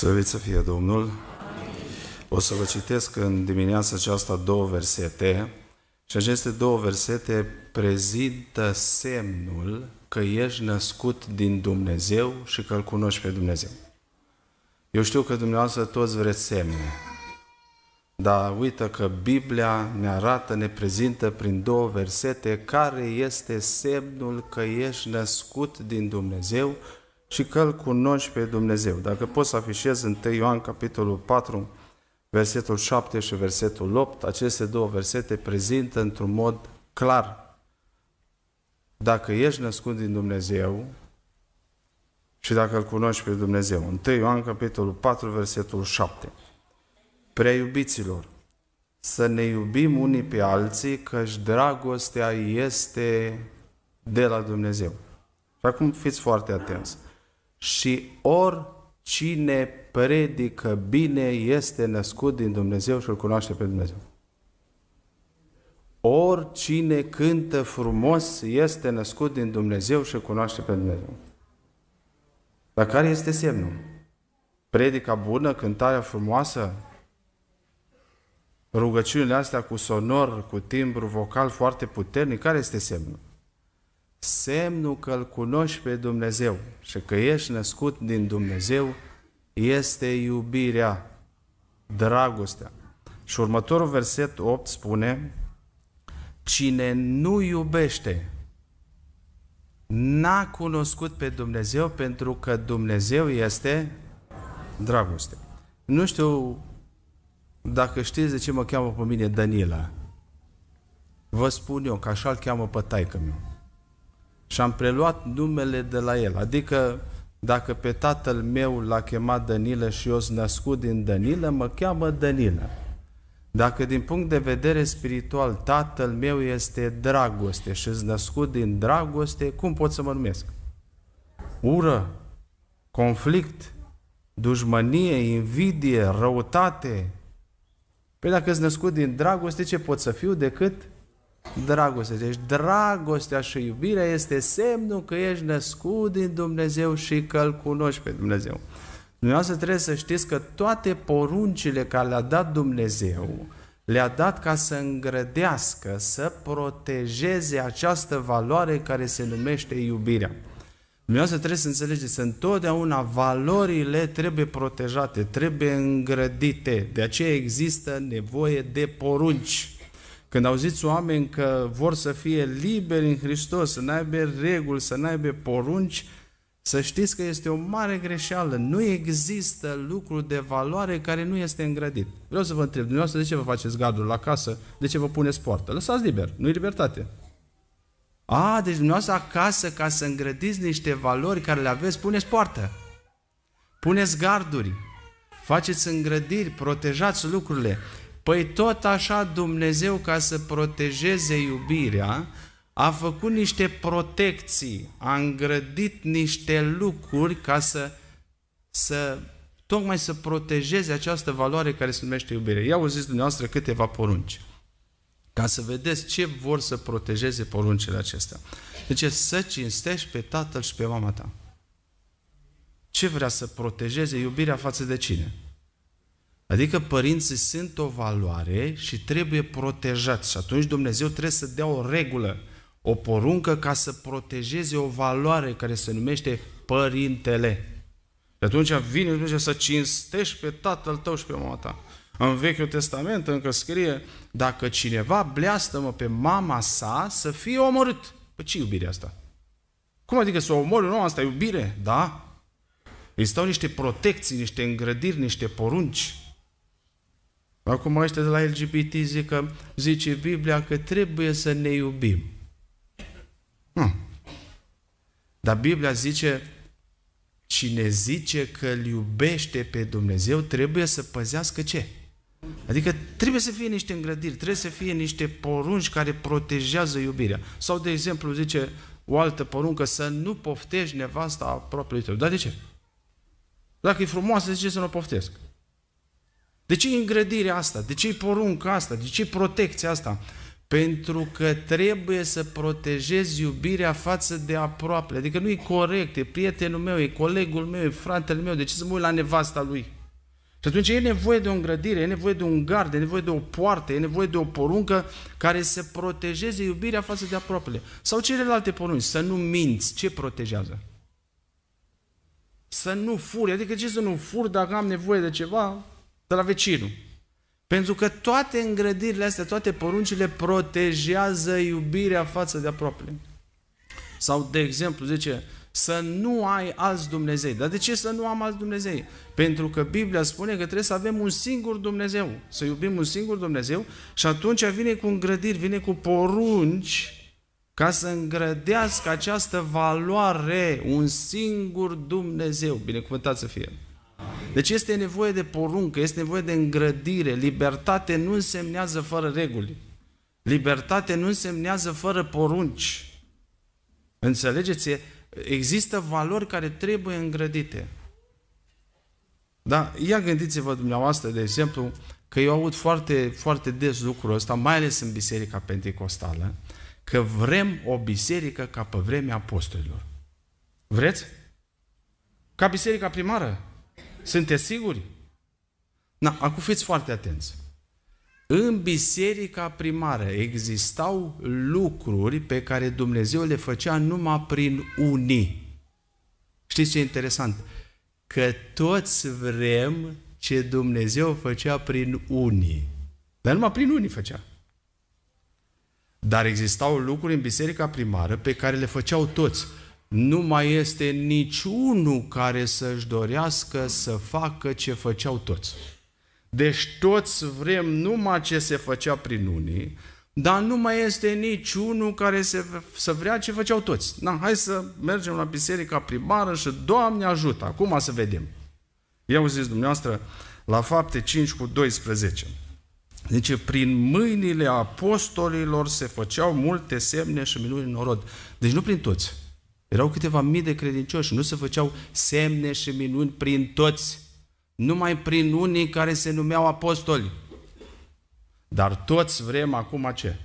Slăvit să fie Domnul! O să vă citesc în dimineața aceasta două versete și aceste două versete prezintă semnul că ești născut din Dumnezeu și că îl cunoști pe Dumnezeu. Eu știu că dumneavoastră toți vreți semne, dar uită că Biblia ne arată, ne prezintă prin două versete care este semnul că ești născut din Dumnezeu și că îl cunoști pe Dumnezeu. Dacă poți să afișezi în 1 Ioan capitolul 4, versetul 7 și versetul 8, aceste două versete prezintă într-un mod clar. Dacă ești născut din Dumnezeu și dacă îl cunoști pe Dumnezeu. 1 Ioan capitolul 4, versetul 7. Prea iubiților, să ne iubim unii pe alții, căci dragostea este de la Dumnezeu. Și acum fiți foarte atenți și oricine predică bine este născut din Dumnezeu și îl cunoaște pe Dumnezeu. Oricine cântă frumos este născut din Dumnezeu și îl cunoaște pe Dumnezeu. Dar care este semnul? Predica bună, cântarea frumoasă, rugăciunile astea cu sonor, cu timbru vocal foarte puternic, care este semnul? semnul că îl cunoști pe Dumnezeu și că ești născut din Dumnezeu este iubirea, dragostea. Și următorul verset 8 spune, cine nu iubește, n-a cunoscut pe Dumnezeu pentru că Dumnezeu este dragoste. Nu știu dacă știți de ce mă cheamă pe mine Danila. Vă spun eu că așa îl cheamă pe taică meu și am preluat numele de la el. Adică dacă pe tatăl meu l-a chemat Danilă și eu sunt născut din Danilă, mă cheamă Danilă. Dacă din punct de vedere spiritual tatăl meu este dragoste și sunt născut din dragoste, cum pot să mă numesc? Ură, conflict, dușmănie, invidie, răutate. Păi dacă sunt născut din dragoste, ce pot să fiu decât Dragoste. Deci dragostea și iubirea este semnul că ești născut din Dumnezeu și că îl cunoști pe Dumnezeu. Dumneavoastră trebuie să știți că toate poruncile care le-a dat Dumnezeu le-a dat ca să îngrădească, să protejeze această valoare care se numește iubirea. Dumneavoastră trebuie să înțelegeți, că întotdeauna valorile trebuie protejate, trebuie îngrădite. De aceea există nevoie de porunci. Când auziți oameni că vor să fie liberi în Hristos, să n-aibă reguli, să n-aibă porunci, să știți că este o mare greșeală. Nu există lucru de valoare care nu este îngrădit. Vreau să vă întreb, dumneavoastră, de ce vă faceți gardul la casă? De ce vă puneți poartă? Lăsați liber, nu e libertate. A, deci dumneavoastră acasă, ca să îngrădiți niște valori care le aveți, puneți poartă. Puneți garduri. Faceți îngrădiri, protejați lucrurile. Păi tot așa Dumnezeu, ca să protejeze iubirea, a făcut niște protecții, a îngrădit niște lucruri ca să, să tocmai să protejeze această valoare care se numește iubire. Ia auziți dumneavoastră câteva porunci, ca să vedeți ce vor să protejeze poruncile acestea. Deci să cinstești pe tatăl și pe mama ta. Ce vrea să protejeze iubirea față de cine? Adică părinții sunt o valoare și trebuie protejați. Și atunci Dumnezeu trebuie să dea o regulă, o poruncă ca să protejeze o valoare care se numește părintele. Și atunci vine Dumnezeu să cinstești pe tatăl tău și pe mama ta. În Vechiul Testament încă scrie, dacă cineva bleastă-mă pe mama sa să fie omorât. Păi ce iubire asta? Cum adică să o omori un om? Asta e iubire? Da? Existau niște protecții, niște îngrădiri, niște porunci. Acum ăștia de la LGBT zic că, zice Biblia că trebuie să ne iubim. Hmm. Dar Biblia zice, cine zice că îl iubește pe Dumnezeu, trebuie să păzească ce? Adică trebuie să fie niște îngrădiri, trebuie să fie niște porunci care protejează iubirea. Sau, de exemplu, zice o altă poruncă, să nu poftești nevasta a propriului tău. Dar de ce? Dacă e frumoasă, zice să nu o poftesc. De ce îngrădirea asta? De ce porunca asta? De ce protecția asta? Pentru că trebuie să protejezi iubirea față de aproape. Adică nu e corect, e prietenul meu, e colegul meu, e fratele meu, de ce să mă uit la nevasta lui? Și atunci e nevoie de o îngrădire, e nevoie de un gard, e nevoie de o poartă, e nevoie de o poruncă care să protejeze iubirea față de aproapele. Sau celelalte porunci, să nu minți, ce protejează? Să nu furi, adică ce să nu fur dacă am nevoie de ceva, de la vecinul. Pentru că toate îngrădirile astea, toate poruncile protejează iubirea față de aproape. Sau, de exemplu, zice, să nu ai alți Dumnezei. Dar de ce să nu am alți Dumnezei? Pentru că Biblia spune că trebuie să avem un singur Dumnezeu, să iubim un singur Dumnezeu și atunci vine cu îngrădiri, vine cu porunci ca să îngrădească această valoare, un singur Dumnezeu, binecuvântat să fie. Deci este nevoie de poruncă, este nevoie de îngrădire. Libertate nu însemnează fără reguli. Libertate nu însemnează fără porunci. Înțelegeți? Există valori care trebuie îngrădite. Da? Ia gândiți-vă dumneavoastră, de exemplu, că eu aud foarte, foarte des lucrul ăsta, mai ales în Biserica Pentecostală, că vrem o biserică ca pe vremea apostolilor. Vreți? Ca biserica primară? Sunteți siguri? Na, acum fiți foarte atenți. În biserica primară existau lucruri pe care Dumnezeu le făcea numai prin unii. Știți ce e interesant? Că toți vrem ce Dumnezeu făcea prin unii. Dar numai prin unii făcea. Dar existau lucruri în biserica primară pe care le făceau toți nu mai este niciunul care să-și dorească să facă ce făceau toți. Deci toți vrem numai ce se făcea prin unii, dar nu mai este niciunul care se, să vrea ce făceau toți. Na, hai să mergem la biserica primară și Doamne ajută, acum să vedem. Eu zis dumneavoastră la fapte 5 cu 12. Zice, prin mâinile apostolilor se făceau multe semne și minuni în orod. Deci nu prin toți. Erau câteva mii de credincioși, nu se făceau semne și minuni prin toți, numai prin unii care se numeau apostoli. Dar toți vrem acum ce?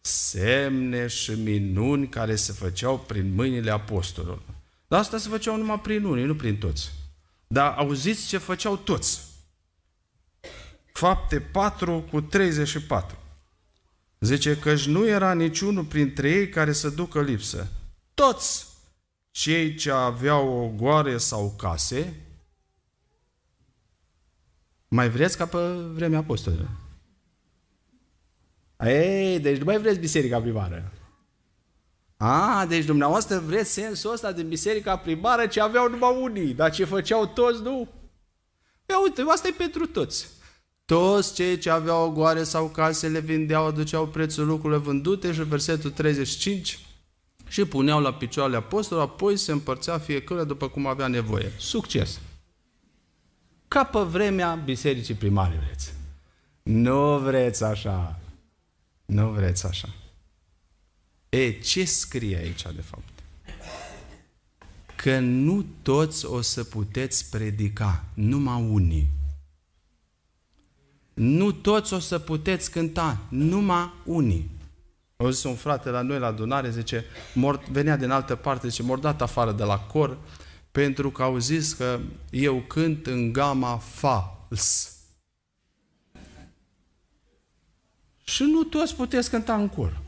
Semne și minuni care se făceau prin mâinile apostolilor. Dar asta se făceau numai prin unii, nu prin toți. Dar auziți ce făceau toți. Fapte 4 cu 34. Zice că nu era niciunul printre ei care să ducă lipsă. Toți cei ce aveau o goare sau case, mai vreți ca pe vremea apostolilor. Ei, deci nu mai vreți biserica primară. A, deci dumneavoastră vreți sensul ăsta din biserica primară ce aveau numai unii, dar ce făceau toți, nu? Ia uite, asta e pentru toți. Toți cei ce aveau o goare sau case le vindeau, aduceau prețul lucrurilor vândute și versetul 35 și puneau la picioarele apostolului, apoi se împărțea fiecare după cum avea nevoie. Succes! Ca pe vremea bisericii primare vreți. Nu vreți așa. Nu vreți așa. E, ce scrie aici de fapt? Că nu toți o să puteți predica, numai unii. Nu toți o să puteți cânta, numai unii. Am zis un frate la noi la adunare, zice, mort, venea din altă parte, zice, mor dat afară de la cor, pentru că au zis că eu cânt în gama fals. Și nu toți puteți cânta în cor.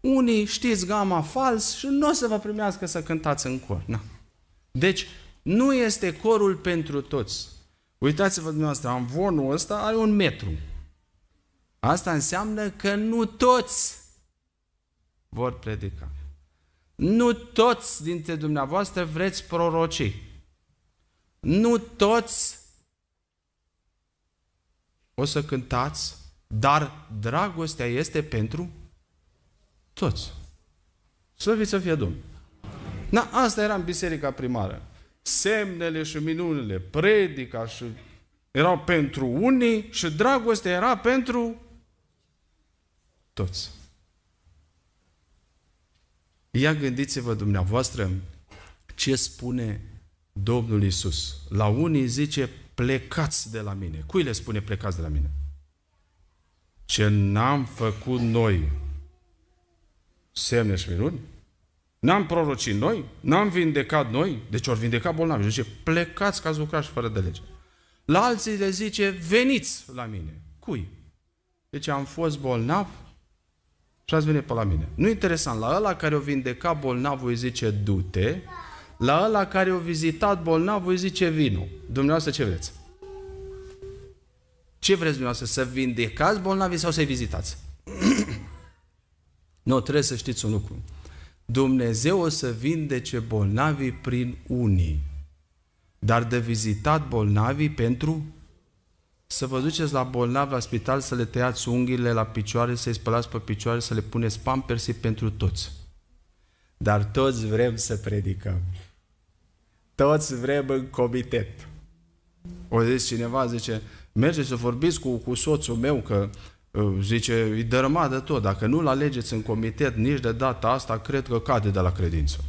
Unii știți gama fals și nu o să vă primească să cântați în cor. Na. Deci, nu este corul pentru toți. Uitați-vă dumneavoastră, amvonul ăsta are un metru. Asta înseamnă că nu toți vor predica. Nu toți dintre dumneavoastră vreți proroci. Nu toți o să cântați, dar dragostea este pentru toți. să fie Domnul. Na, asta era în biserica primară semnele și minunile, predica și erau pentru unii și dragostea era pentru toți. Ia gândiți-vă dumneavoastră ce spune Domnul Isus. La unii zice plecați de la mine. Cui le spune plecați de la mine? Ce n-am făcut noi semne și minuni? N-am prorocit noi, n-am vindecat noi, deci ori vindecat bolnavi. Zice, plecați ca zucrași fără de lege. La alții le zice, veniți la mine. Cui? Deci am fost bolnav și ați venit pe la mine. Nu interesant, la ăla care o vindecat bolnavul îi zice, du-te. La ăla care o vizitat bolnavul îi zice, vino. Dumneavoastră ce vreți? Ce vreți dumneavoastră? Să vindecați bolnavii sau să-i vizitați? nu, trebuie să știți un lucru. Dumnezeu o să vindece bolnavii prin unii, dar de vizitat bolnavii pentru să vă duceți la bolnav la spital, să le tăiați unghiile la picioare, să-i spălați pe picioare, să le puneți pampersi pentru toți. Dar toți vrem să predicăm. Toți vrem în comitet. O zis cineva, zice, mergeți să vorbiți cu, cu soțul meu că Uh, zice, e dărâmat de tot. Dacă nu-l alegeți în comitet nici de data asta, cred că cade de la credință.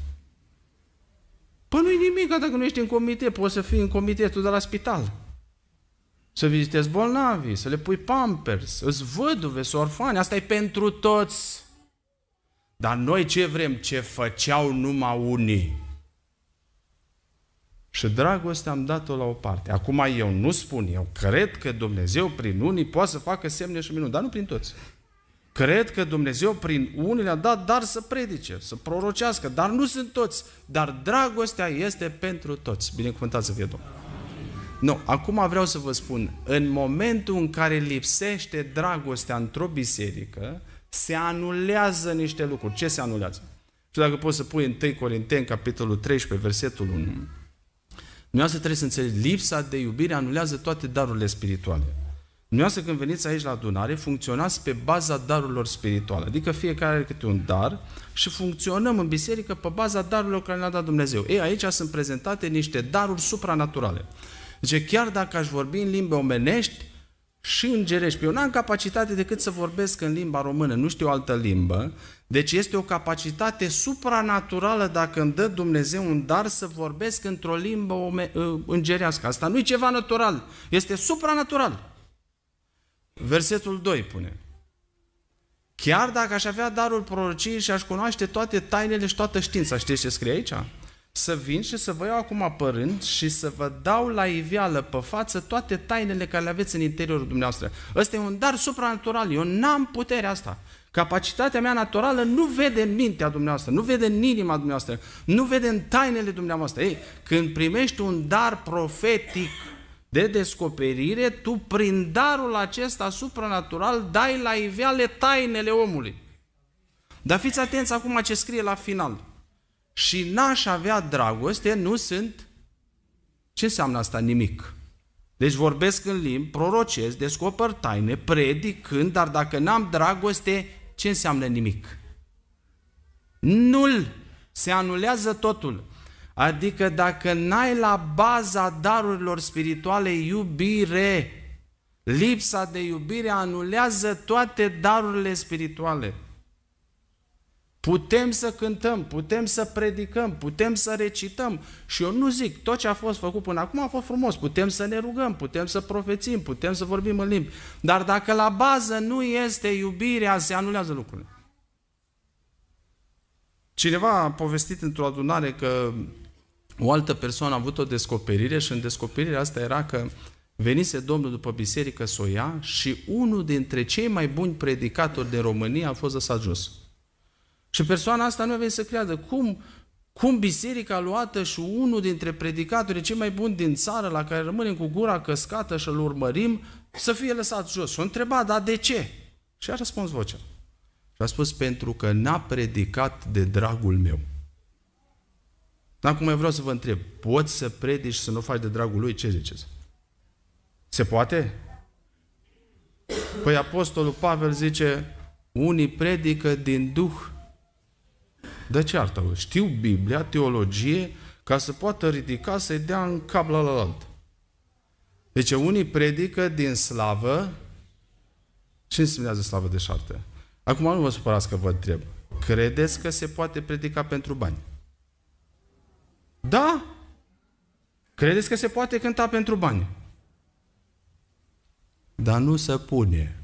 Păi nu-i nimic dacă nu ești în comitet, poți să fii în comitetul de la spital. Să vizitezi bolnavi, să le pui pampers, îți văduve, orfani, asta e pentru toți. Dar noi ce vrem? Ce făceau numai unii. Și dragostea am dat-o la o parte. Acum eu nu spun, eu cred că Dumnezeu prin unii poate să facă semne și minuni, dar nu prin toți. Cred că Dumnezeu prin unii le-a dat dar să predice, să prorocească, dar nu sunt toți. Dar dragostea este pentru toți. Binecuvântat să fie Domnul. Nu, acum vreau să vă spun, în momentul în care lipsește dragostea într-o biserică, se anulează niște lucruri. Ce se anulează? Și dacă poți să pui 1 Corinteni, capitolul 13, versetul 1, Dumneavoastră trebuie să înțelegeți, lipsa de iubire anulează toate darurile spirituale. Dumneavoastră când veniți aici la adunare, funcționați pe baza darurilor spirituale. Adică fiecare are câte un dar și funcționăm în biserică pe baza darurilor care le-a dat Dumnezeu. Ei, aici sunt prezentate niște daruri supranaturale. Deci chiar dacă aș vorbi în limbe omenești și îngerești, eu n-am capacitate decât să vorbesc în limba română, nu știu altă limbă, deci este o capacitate supranaturală dacă îmi dă Dumnezeu un dar să vorbesc într-o limbă ă, îngerească. Asta nu e ceva natural, este supranatural. Versetul 2 pune. Chiar dacă aș avea darul prorociei și aș cunoaște toate tainele și toată știința, știți ce scrie aici? Să vin și să vă iau acum apărând și să vă dau la iveală pe față toate tainele care le aveți în interiorul dumneavoastră. Ăsta e un dar supranatural, eu n-am puterea asta. Capacitatea mea naturală nu vede în mintea dumneavoastră, nu vede în inima dumneavoastră, nu vede în tainele dumneavoastră. Ei, când primești un dar profetic de descoperire, tu prin darul acesta supranatural dai la iveale tainele omului. Dar fiți atenți acum ce scrie la final. Și n-aș avea dragoste, nu sunt... Ce înseamnă asta? Nimic. Deci vorbesc în limbi, prorocesc, descoper taine, predic, când, dar dacă n-am dragoste, ce înseamnă nimic? Nul. Se anulează totul. Adică dacă n-ai la baza darurilor spirituale iubire, lipsa de iubire anulează toate darurile spirituale. Putem să cântăm, putem să predicăm, putem să recităm. Și eu nu zic, tot ce a fost făcut până acum a fost frumos. Putem să ne rugăm, putem să profețim, putem să vorbim în limbi. Dar dacă la bază nu este iubirea, se anulează lucrurile. Cineva a povestit într-o adunare că o altă persoană a avut o descoperire și în descoperirea asta era că venise Domnul după biserică să o ia și unul dintre cei mai buni predicatori de România a fost lăsat jos. Și persoana asta nu avea să creadă cum, cum biserica luată și unul dintre predicatorii cei mai buni din țară, la care rămânem cu gura căscată și îl urmărim, să fie lăsat jos. Și o întreba, dar de ce? Și a răspuns vocea. Și a spus, pentru că n-a predicat de dragul meu. Acum eu vreau să vă întreb, poți să predici să nu faci de dragul lui? Ce ziceți? Se poate? Păi Apostolul Pavel zice, unii predică din Duh ce altă? Știu Biblia, teologie, ca să poată ridica să-i dea în cap la alt. Deci unii predică din slavă. Ce înseamnă slavă de șarte? Acum nu vă supărați că vă întreb. Credeți că se poate predica pentru bani? Da? Credeți că se poate cânta pentru bani? Dar nu se pune.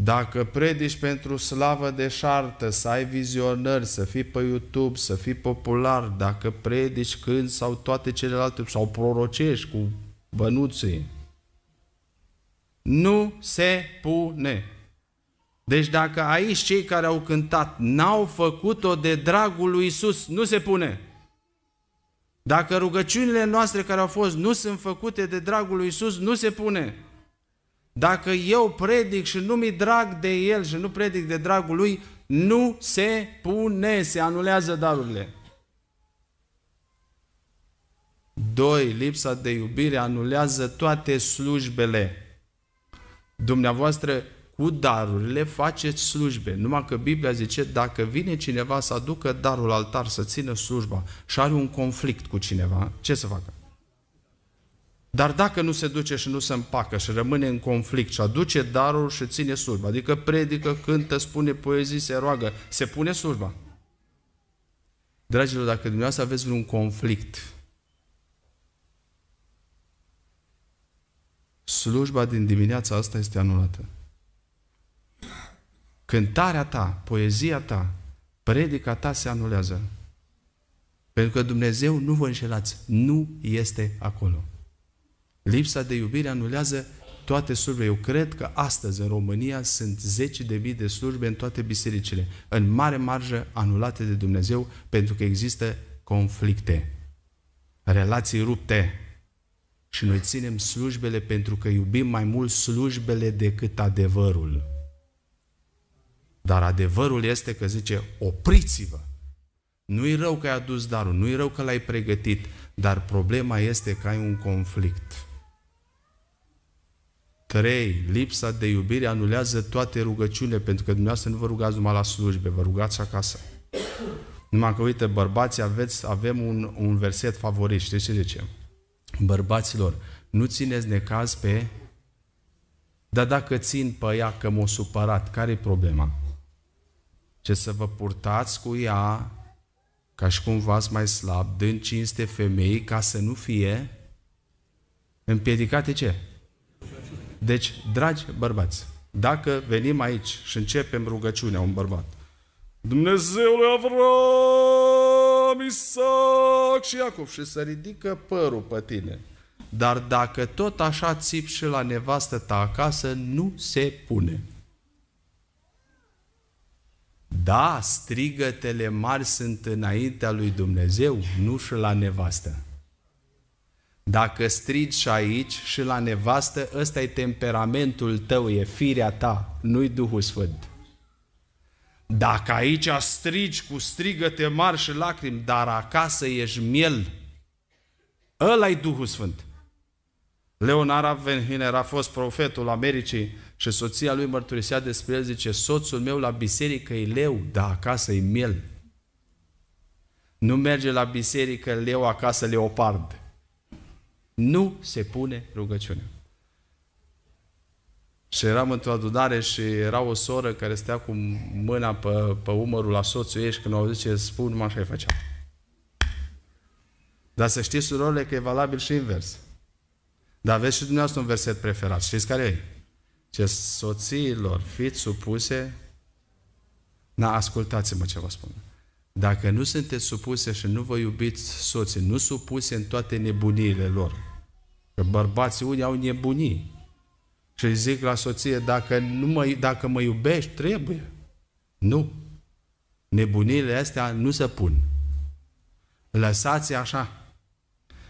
Dacă predici pentru slavă de șartă, să ai vizionări, să fii pe YouTube, să fii popular, dacă predici când sau toate celelalte, sau prorocești cu bănuții, nu se pune. Deci dacă aici cei care au cântat n-au făcut-o de dragul lui Isus, nu se pune. Dacă rugăciunile noastre care au fost nu sunt făcute de dragul lui Isus, nu se pune. Dacă eu predic și nu mi drag de el și nu predic de dragul lui, nu se pune, se anulează darurile. 2. Lipsa de iubire anulează toate slujbele. Dumneavoastră cu darurile faceți slujbe. Numai că Biblia zice, dacă vine cineva să aducă darul altar, să țină slujba și are un conflict cu cineva, ce să facă? Dar dacă nu se duce și nu se împacă și rămâne în conflict și aduce darul și ține slujba, adică predică, cântă, spune poezii, se roagă, se pune slujba. Dragilor, dacă dumneavoastră aveți un conflict, slujba din dimineața asta este anulată. Cântarea ta, poezia ta, predica ta se anulează. Pentru că Dumnezeu, nu vă înșelați, nu este acolo. Lipsa de iubire anulează toate slujbele. Eu cred că astăzi în România sunt zeci de mii de slujbe în toate bisericile, în mare marjă anulate de Dumnezeu, pentru că există conflicte, relații rupte. Și noi ținem slujbele pentru că iubim mai mult slujbele decât adevărul. Dar adevărul este că zice, opriți-vă! Nu-i rău că ai adus darul, nu-i rău că l-ai pregătit, dar problema este că ai un conflict. 3. Lipsa de iubire anulează toate rugăciunile, pentru că dumneavoastră nu vă rugați numai la slujbe, vă rugați acasă. Numai că, uite, bărbații, aveți, avem un, un verset favorit, știți ce zice? Bărbaților, nu țineți necaz pe... Dar dacă țin pe ea că m o supărat, care-i problema? Ce să vă purtați cu ea ca și cum v-ați mai slab, dând cinste femei ca să nu fie împiedicate ce? Deci, dragi bărbați, dacă venim aici și începem rugăciunea un bărbat, Dumnezeule Avram, Isaac și Iacov și să ridică părul pe tine. Dar dacă tot așa țip și la nevastă ta acasă, nu se pune. Da, strigătele mari sunt înaintea lui Dumnezeu, nu și la nevastă. Dacă strigi și aici și la nevastă, ăsta e temperamentul tău, e firea ta, nu-i Duhul Sfânt. Dacă aici strigi cu strigăte mari și lacrimi, dar acasă ești miel, ăla e Duhul Sfânt. Leonard Ravenhiner a fost profetul Americii și soția lui mărturisea despre el, zice, soțul meu la biserică e leu, dar acasă e miel. Nu merge la biserică leu, acasă leopard. Nu se pune rugăciunea. Și eram într-o adunare și era o soră care stea cu mâna pe, pe umărul la soțul ei și când o auzi ce spun, mă așa îi făcea. Dar să știți, surorile, că e valabil și invers. Dar aveți și dumneavoastră un verset preferat. Știți care e? Ce soțiilor fiți supuse, na, ascultați-mă ce vă spun. Dacă nu sunteți supuse și nu vă iubiți soții, nu supuse în toate nebuniile lor. Că bărbații unii au nebunii. Și îi zic la soție, dacă, nu mă, dacă mă iubești, trebuie. Nu. Nebunile astea nu se pun. Lăsați așa.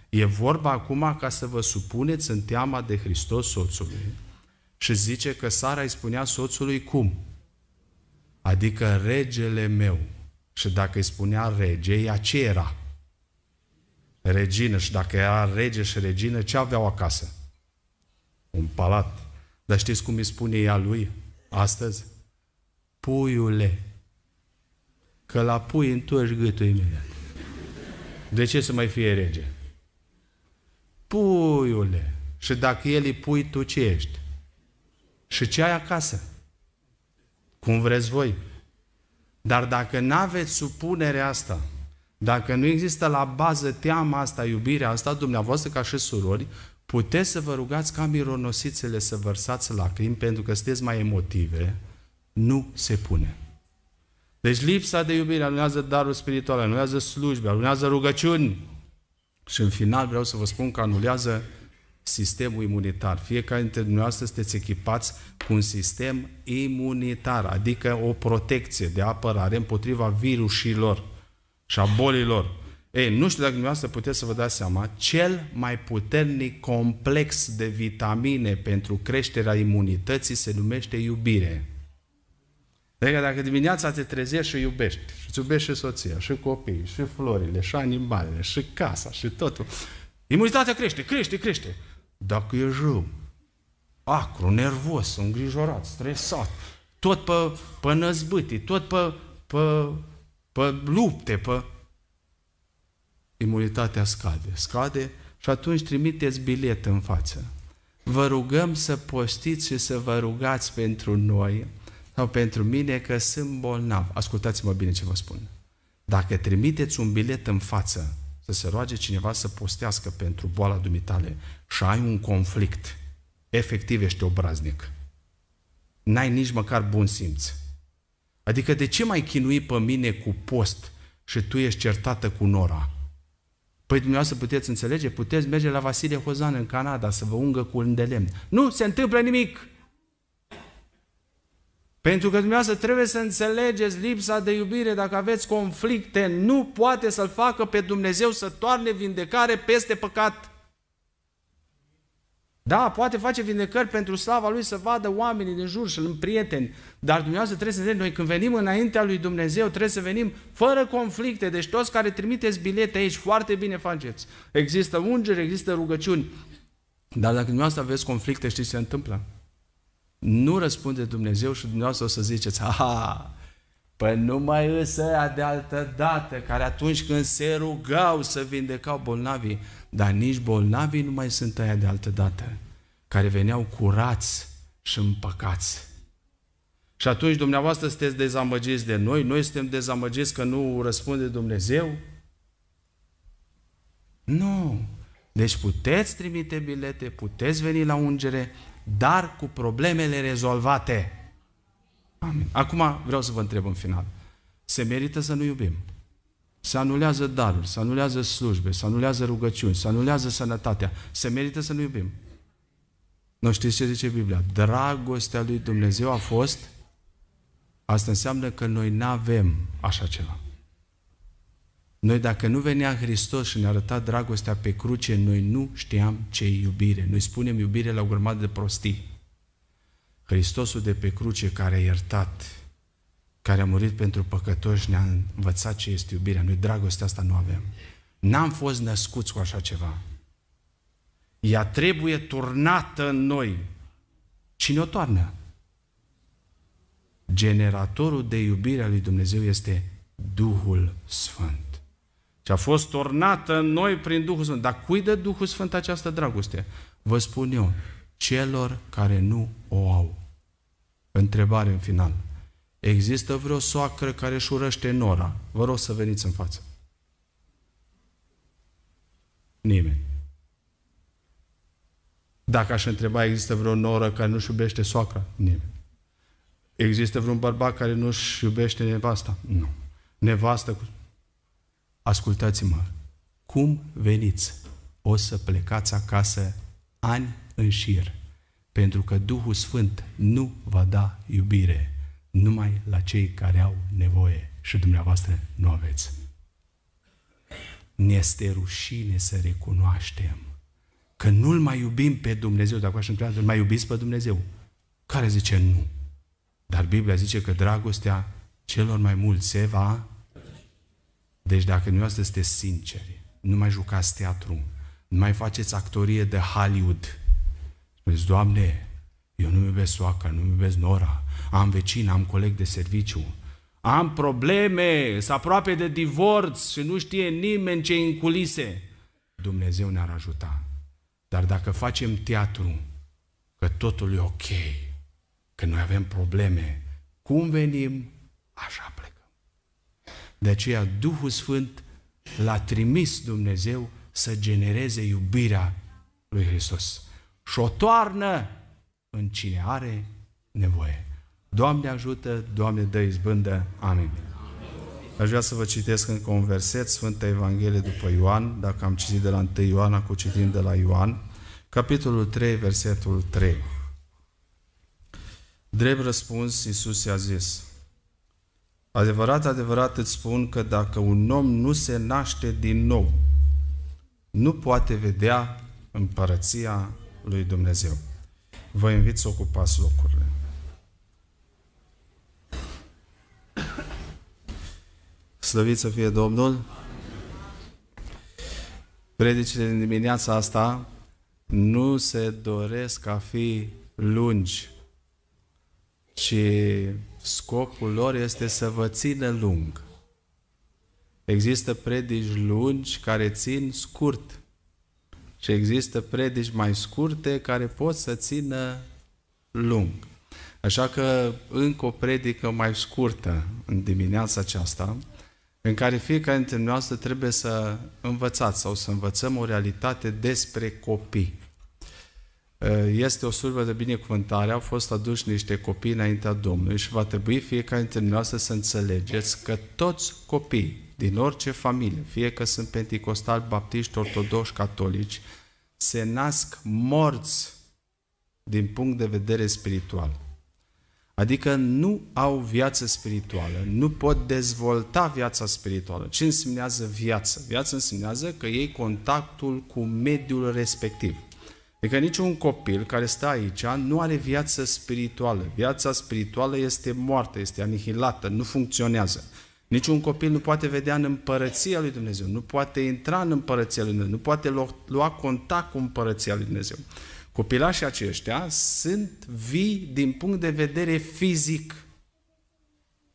E vorba acum ca să vă supuneți în teama de Hristos soțului. Și zice că Sara îi spunea soțului cum? Adică regele meu. Și dacă îi spunea rege, ea ce era? Regină. Și dacă era rege și regină, ce aveau acasă? Un palat. Dar știți cum îi spune ea lui astăzi? Puiule, că la pui întoarce gâtul imediat. De ce să mai fie rege? Puiule, și dacă el îi pui, tu ce ești? Și ce ai acasă? Cum vreți voi? Dar dacă nu aveți supunerea asta, dacă nu există la bază teama asta, iubirea asta, dumneavoastră ca și surori, puteți să vă rugați ca mironosițele să vărsați lacrimi pentru că sunteți mai emotive, nu se pune. Deci lipsa de iubire anulează darul spiritual, anulează slujbe, anulează rugăciuni. Și în final vreau să vă spun că anulează sistemul imunitar. Fiecare dintre dumneavoastră sunteți echipați cu un sistem imunitar, adică o protecție de apărare împotriva virusilor și a bolilor. Ei, nu știu dacă dumneavoastră puteți să vă dați seama, cel mai puternic complex de vitamine pentru creșterea imunității se numește iubire. Adică dacă dimineața te trezești și iubești, și îți iubești și soția, și copiii, și florile, și animalele, și casa, și totul, imunitatea crește, crește, crește dacă e jău, acru, nervos, îngrijorat, stresat, tot pe, pe năzbâtii, tot pe, pe, pe lupte, pe... Imunitatea scade, scade și atunci trimiteți bilet în față. Vă rugăm să postiți și să vă rugați pentru noi sau pentru mine că sunt bolnav. Ascultați-mă bine ce vă spun. Dacă trimiteți un bilet în față, să se roage cineva să postească pentru boala dumitale și ai un conflict, efectiv ești obraznic. N-ai nici măcar bun simț. Adică de ce mai chinui pe mine cu post și tu ești certată cu Nora? Păi dumneavoastră puteți înțelege, puteți merge la Vasile Hozan în Canada să vă ungă cu un de lemn. Nu se întâmplă nimic! Pentru că dumneavoastră trebuie să înțelegeți lipsa de iubire, dacă aveți conflicte, nu poate să-L facă pe Dumnezeu să toarne vindecare peste păcat. Da, poate face vindecări pentru slava Lui să vadă oamenii din jur și în prieteni, dar dumneavoastră trebuie să înțelegeți, noi când venim înaintea Lui Dumnezeu, trebuie să venim fără conflicte, deci toți care trimiteți bilete aici, foarte bine faceți. Există ungeri, există rugăciuni, dar dacă dumneavoastră aveți conflicte, știți ce se întâmplă? nu răspunde Dumnezeu și dumneavoastră o să ziceți, aha, păi numai aia de altă dată, care atunci când se rugau să vindecau bolnavii, dar nici bolnavii nu mai sunt aia de altă dată, care veneau curați și împăcați. Și atunci dumneavoastră sunteți dezamăgiți de noi, noi suntem dezamăgiți că nu răspunde Dumnezeu? Nu. Deci puteți trimite bilete, puteți veni la ungere, dar cu problemele rezolvate. Amin. Acum vreau să vă întreb în final. Se merită să nu iubim? Se anulează darul, se anulează slujbe, se anulează rugăciuni, se anulează sănătatea. Se merită să nu iubim. Nu știți ce zice Biblia? Dragostea lui Dumnezeu a fost... Asta înseamnă că noi nu avem așa ceva. Noi dacă nu venea Hristos și ne arăta dragostea pe cruce, noi nu știam ce e iubire. Noi spunem iubire la o grămadă de prostii. Hristosul de pe cruce care a iertat, care a murit pentru păcătoși, ne-a învățat ce este iubirea. Noi dragostea asta nu avem. N-am fost născuți cu așa ceva. Ea trebuie turnată în noi. Cine o toarnă? Generatorul de iubire al lui Dumnezeu este Duhul Sfânt. Și a fost tornată în noi prin Duhul Sfânt. Dar cui dă Duhul Sfânt această dragoste? Vă spun eu, celor care nu o au. Întrebare în final. Există vreo soacră care își urăște nora? Vă rog să veniți în față. Nimeni. Dacă aș întreba, există vreo noră care nu-și iubește soacra? Nimeni. Există vreun bărbat care nu-și iubește nevasta? Nu. Nevastă cu ascultați-mă, cum veniți, o să plecați acasă ani în șir, pentru că Duhul Sfânt nu va da iubire numai la cei care au nevoie și dumneavoastră nu aveți. Ne este rușine să recunoaștem că nu-L mai iubim pe Dumnezeu. Dacă aș întreba, îl mai iubiți pe Dumnezeu? Care zice nu? Dar Biblia zice că dragostea celor mai mulți se va deci dacă astăzi sunteți sinceri, nu mai jucați teatru, nu mai faceți actorie de Hollywood. Spuneți, Doamne, eu nu-mi iubesc soacra, nu-mi iubesc nora, am vecin, am coleg de serviciu, am probleme, sunt aproape de divorț și nu știe nimeni ce în culise. Dumnezeu ne-ar ajuta. Dar dacă facem teatru, că totul e ok, că noi avem probleme, cum venim, așa de aceea Duhul Sfânt l-a trimis Dumnezeu să genereze iubirea lui Hristos. Și o toarnă în cine are nevoie. Doamne ajută, Doamne dă izbândă. Amin. Aș vrea să vă citesc încă un verset, Sfânta Evanghelie după Ioan, dacă am citit de la 1 Ioan, acum citim de la Ioan, capitolul 3, versetul 3. Drept răspuns, Iisus i-a zis, Adevărat, adevărat îți spun că dacă un om nu se naște din nou, nu poate vedea împărăția lui Dumnezeu. Vă invit să ocupați locurile. Slăvit să fie Domnul! Predicile din dimineața asta nu se doresc a fi lungi, ci Scopul lor este să vă țină lung. Există predici lungi care țin scurt și există predici mai scurte care pot să țină lung. Așa că încă o predică mai scurtă în dimineața aceasta, în care fiecare dintre noastre trebuie să învățați sau să învățăm o realitate despre copii. Eh, este o slujbă de binecuvântare, au fost aduși niște copii înaintea Domnului și va trebui fiecare dintre noastre să înțelegeți că toți copiii din orice familie, fie că sunt penticostali, baptiști, ortodoși, catolici, se nasc morți din punct de vedere spiritual. Adică nu au viață spirituală, nu pot dezvolta viața spirituală. Ce înseamnă viață? Viață înseamnă că ei contactul cu mediul respectiv. Adică niciun copil care stă aici nu are viață spirituală. Viața spirituală este moartă, este anihilată, nu funcționează. Niciun copil nu poate vedea în împărăția lui Dumnezeu, nu poate intra în împărăția lui Dumnezeu, nu poate lua contact cu împărăția lui Dumnezeu. Copilașii aceștia sunt vii din punct de vedere fizic.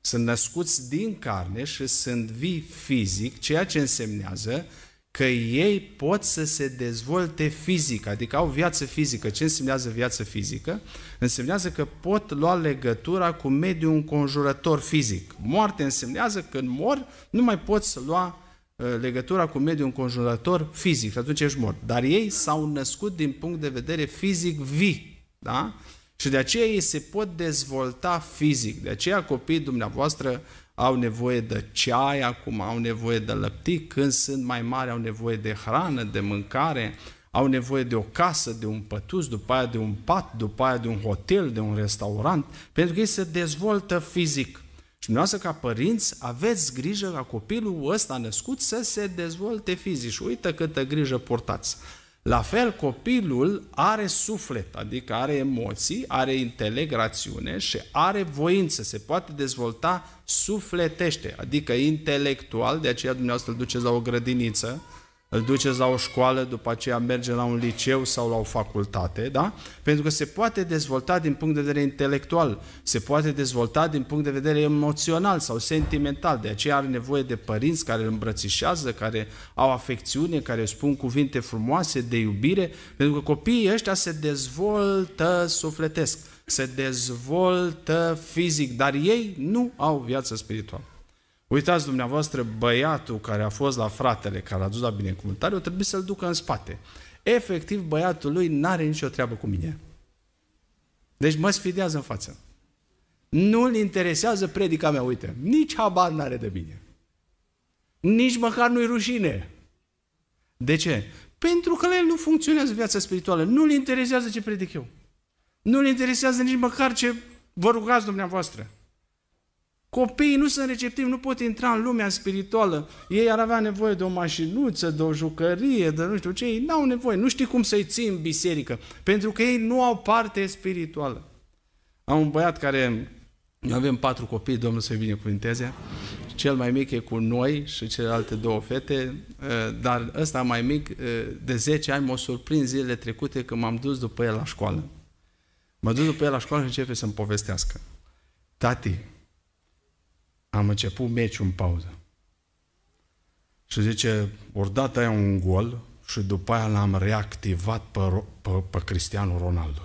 Sunt născuți din carne și sunt vii fizic, ceea ce însemnează că ei pot să se dezvolte fizic, adică au viață fizică. Ce însemnează viață fizică? Însemnează că pot lua legătura cu mediul înconjurător fizic. Moarte însemnează că când mor nu mai pot să lua uh, legătura cu mediul înconjurător fizic și atunci ești mort. Dar ei s-au născut din punct de vedere fizic vii, da? Și de aceea ei se pot dezvolta fizic. De aceea copiii dumneavoastră au nevoie de ceai acum, au nevoie de lăptic, când sunt mai mari au nevoie de hrană, de mâncare, au nevoie de o casă, de un pătus, după aia de un pat, după aia de un hotel, de un restaurant, pentru că ei se dezvoltă fizic. Și dumneavoastră ca părinți aveți grijă ca copilul ăsta născut să se dezvolte fizic. Și uită câtă grijă portați. La fel, copilul are suflet, adică are emoții, are intelect, rațiune și are voință. Se poate dezvolta sufletește, adică intelectual, de aceea dumneavoastră îl duceți la o grădiniță, îl duceți la o școală, după aceea merge la un liceu sau la o facultate, da? Pentru că se poate dezvolta din punct de vedere intelectual, se poate dezvolta din punct de vedere emoțional sau sentimental, de aceea are nevoie de părinți care îl îmbrățișează, care au afecțiune, care spun cuvinte frumoase de iubire, pentru că copiii ăștia se dezvoltă sufletesc, se dezvoltă fizic, dar ei nu au viață spirituală. Uitați dumneavoastră, băiatul care a fost la fratele, care a dus la binecuvântare, o trebuie să-l ducă în spate. Efectiv, băiatul lui n-are nicio treabă cu mine. Deci mă sfidează în față. Nu-l interesează predica mea, uite, nici habar n-are de mine. Nici măcar nu-i rușine. De ce? Pentru că la el nu funcționează viața spirituală. Nu-l interesează ce predic eu. Nu-l interesează nici măcar ce vă rugați dumneavoastră. Copiii nu sunt receptivi, nu pot intra în lumea spirituală. Ei ar avea nevoie de o mașinuță, de o jucărie, de nu știu ce. Ei n-au nevoie, nu știi cum să-i ții în biserică, pentru că ei nu au parte spirituală. Am un băiat care, noi avem patru copii, Domnul să-i binecuvinteze, cel mai mic e cu noi și celelalte două fete, ă, dar ăsta mai mic, ă, de 10 ani, m-a surprins zilele trecute când m-am dus după el la școală. M-am duc după el la școală și începe să-mi povestească. Tati, am început meciul în pauză. Și zice, ori dat aia un gol și după aia l-am reactivat pe, pe, pe Cristiano Ronaldo.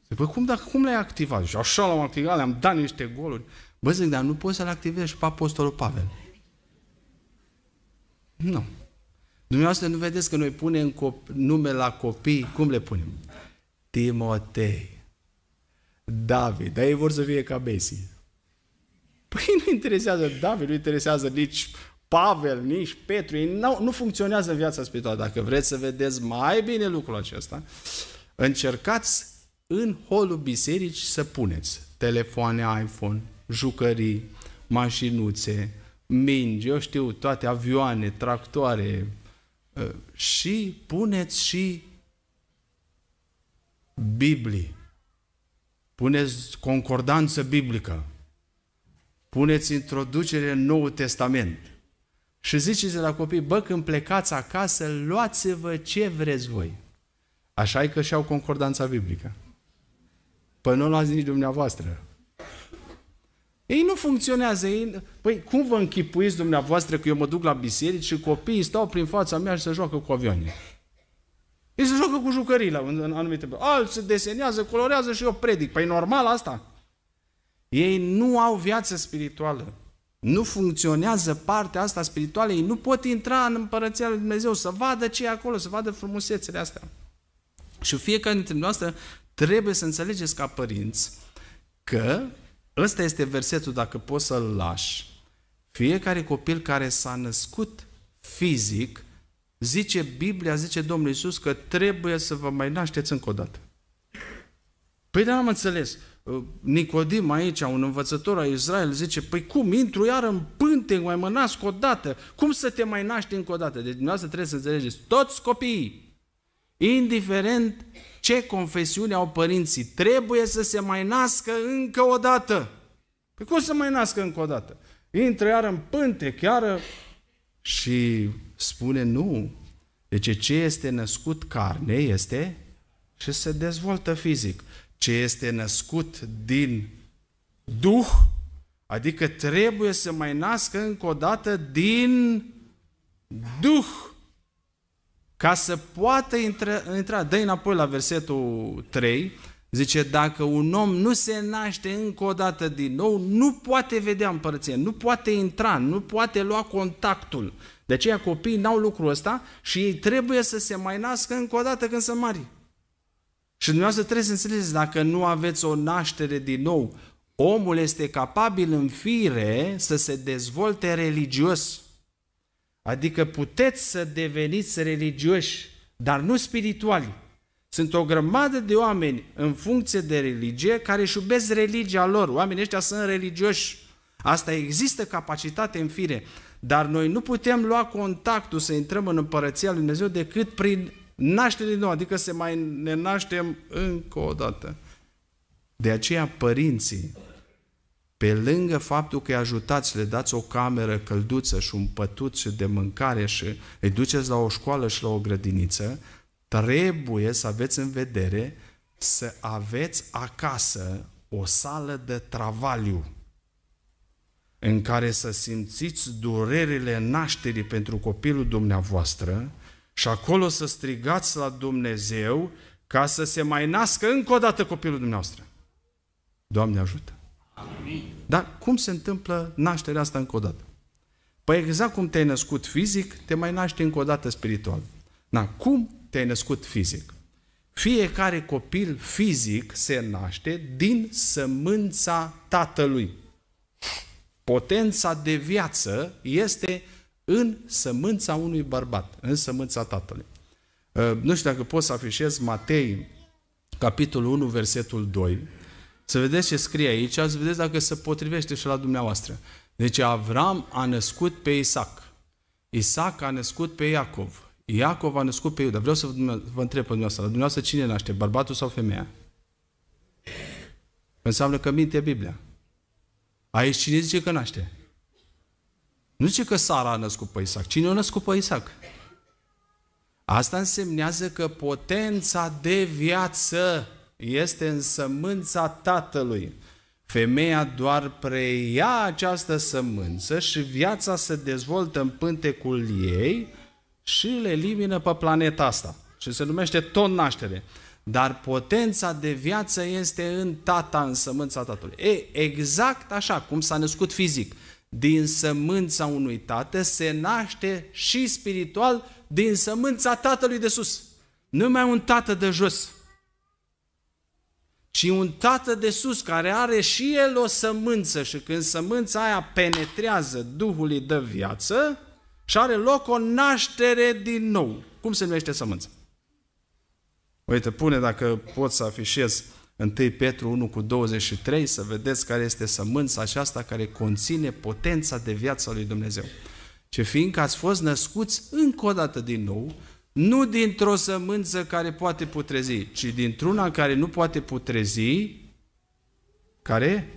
Zice, păi cum, dar cum le-ai activat? Și așa l-am activat, le-am dat niște goluri. Bă, zic, dar nu poți să-l activezi și pe Apostolul Pavel. Nu. Dumneavoastră nu vedeți că noi punem cop- nume la copii, cum le punem? Timotei, David, dar ei vor să fie ca Bessie. Păi nu interesează David, nu interesează nici Pavel, nici Petru. Ei nu, nu funcționează în viața spirituală. Dacă vreți să vedeți mai bine lucrul acesta, încercați în holul biserici să puneți telefoane iPhone, jucării, mașinuțe, mingi, eu știu, toate avioane, tractoare ă, și puneți și Biblii. Puneți concordanță biblică puneți introducere în Noul Testament și ziceți la copii, bă, când plecați acasă, luați-vă ce vreți voi. Așa e că și-au concordanța biblică. Păi nu luați nici dumneavoastră. Ei nu funcționează. Ei... Păi cum vă închipuiți dumneavoastră că eu mă duc la biserică și copiii stau prin fața mea și se joacă cu avioane? Ei se joacă cu jucării la, în, în anumite... Alții desenează, colorează și eu predic. Păi normal asta? Ei nu au viață spirituală. Nu funcționează partea asta spirituală. Ei nu pot intra în Împărăția Lui Dumnezeu, să vadă ce e acolo, să vadă frumusețele astea. Și fiecare dintre noastre trebuie să înțelegeți ca părinți că ăsta este versetul, dacă poți să-l lași, fiecare copil care s-a născut fizic, zice Biblia, zice Domnul Iisus că trebuie să vă mai nașteți încă o dată. Păi de am înțeles. Uh, Nicodim aici, un învățător al Israel, zice, păi cum, intru iar în pânte, mai mă nasc dată? cum să te mai naști încă o dată? Deci dumneavoastră trebuie să înțelegeți, toți copiii, indiferent ce confesiune au părinții, trebuie să se mai nască încă o dată. Păi cum să mai nască încă o dată? Intră iar în pânte, chiar uh, și spune nu. Deci ce este născut carne este și se dezvoltă fizic ce este născut din Duh, adică trebuie să mai nască încă o dată din Duh, ca să poată intra, intra. dă înapoi la versetul 3, zice, dacă un om nu se naște încă o dată din nou, nu poate vedea împărăție, nu poate intra, nu poate lua contactul. De aceea copiii n-au lucrul ăsta și ei trebuie să se mai nască încă o dată când sunt mari. Și dumneavoastră trebuie să înțelegeți, dacă nu aveți o naștere din nou, omul este capabil în fire să se dezvolte religios. Adică puteți să deveniți religioși, dar nu spirituali. Sunt o grămadă de oameni în funcție de religie care își iubesc religia lor. Oamenii ăștia sunt religioși. Asta există capacitate în fire. Dar noi nu putem lua contactul să intrăm în Împărăția Lui Dumnezeu decât prin naște din nou, adică se mai ne naștem încă o dată. De aceea părinții, pe lângă faptul că îi ajutați, le dați o cameră călduță și un pătuț de mâncare și îi duceți la o școală și la o grădiniță, trebuie să aveți în vedere să aveți acasă o sală de travaliu în care să simțiți durerile nașterii pentru copilul dumneavoastră, și acolo să strigați la Dumnezeu ca să se mai nască încă o dată copilul dumneavoastră. Doamne ajută! Amin. Dar cum se întâmplă nașterea asta încă o dată? Păi exact cum te-ai născut fizic, te mai naști încă o dată spiritual. Na, cum te-ai născut fizic? Fiecare copil fizic se naște din sămânța tatălui. Potența de viață este în sămânța unui bărbat, în sămânța tatălui. Ă, nu știu dacă pot să afișez Matei, capitolul 1, versetul 2, să vedeți ce scrie aici, să vedeți dacă se potrivește și la dumneavoastră. Deci Avram a născut pe Isaac. Isaac a născut pe Iacov. Iacov a născut pe Iuda. Vreau să vă întreb pe dumneavoastră, la dumneavoastră cine naște, bărbatul sau femeia? Înseamnă că minte Biblia. Aici cine zice că naște? Nu zice că Sara a născut pe Isaac. Cine a născut pe Isaac? Asta însemnează că potența de viață este în sămânța tatălui. Femeia doar preia această sămânță și viața se dezvoltă în pântecul ei și le elimină pe planeta asta. Și se numește tot naștere. Dar potența de viață este în tata, în sămânța tatălui. E, exact așa cum s-a născut fizic. Din sămânța unui tată se naște și spiritual din sămânța tatălui de sus. Nu mai un tată de jos, ci un tată de sus care are și el o sămânță și când sămânța aia penetrează Duhul de viață și are loc o naștere din nou. Cum se numește sămânța? Uite, pune dacă pot să afișez 1 Petru 1 cu 23, să vedeți care este sămânța aceasta care conține potența de viață a lui Dumnezeu. Ce fiindcă ați fost născuți încă o dată din nou, nu dintr-o sămânță care poate putrezi, ci dintr-una care nu poate putrezi, care?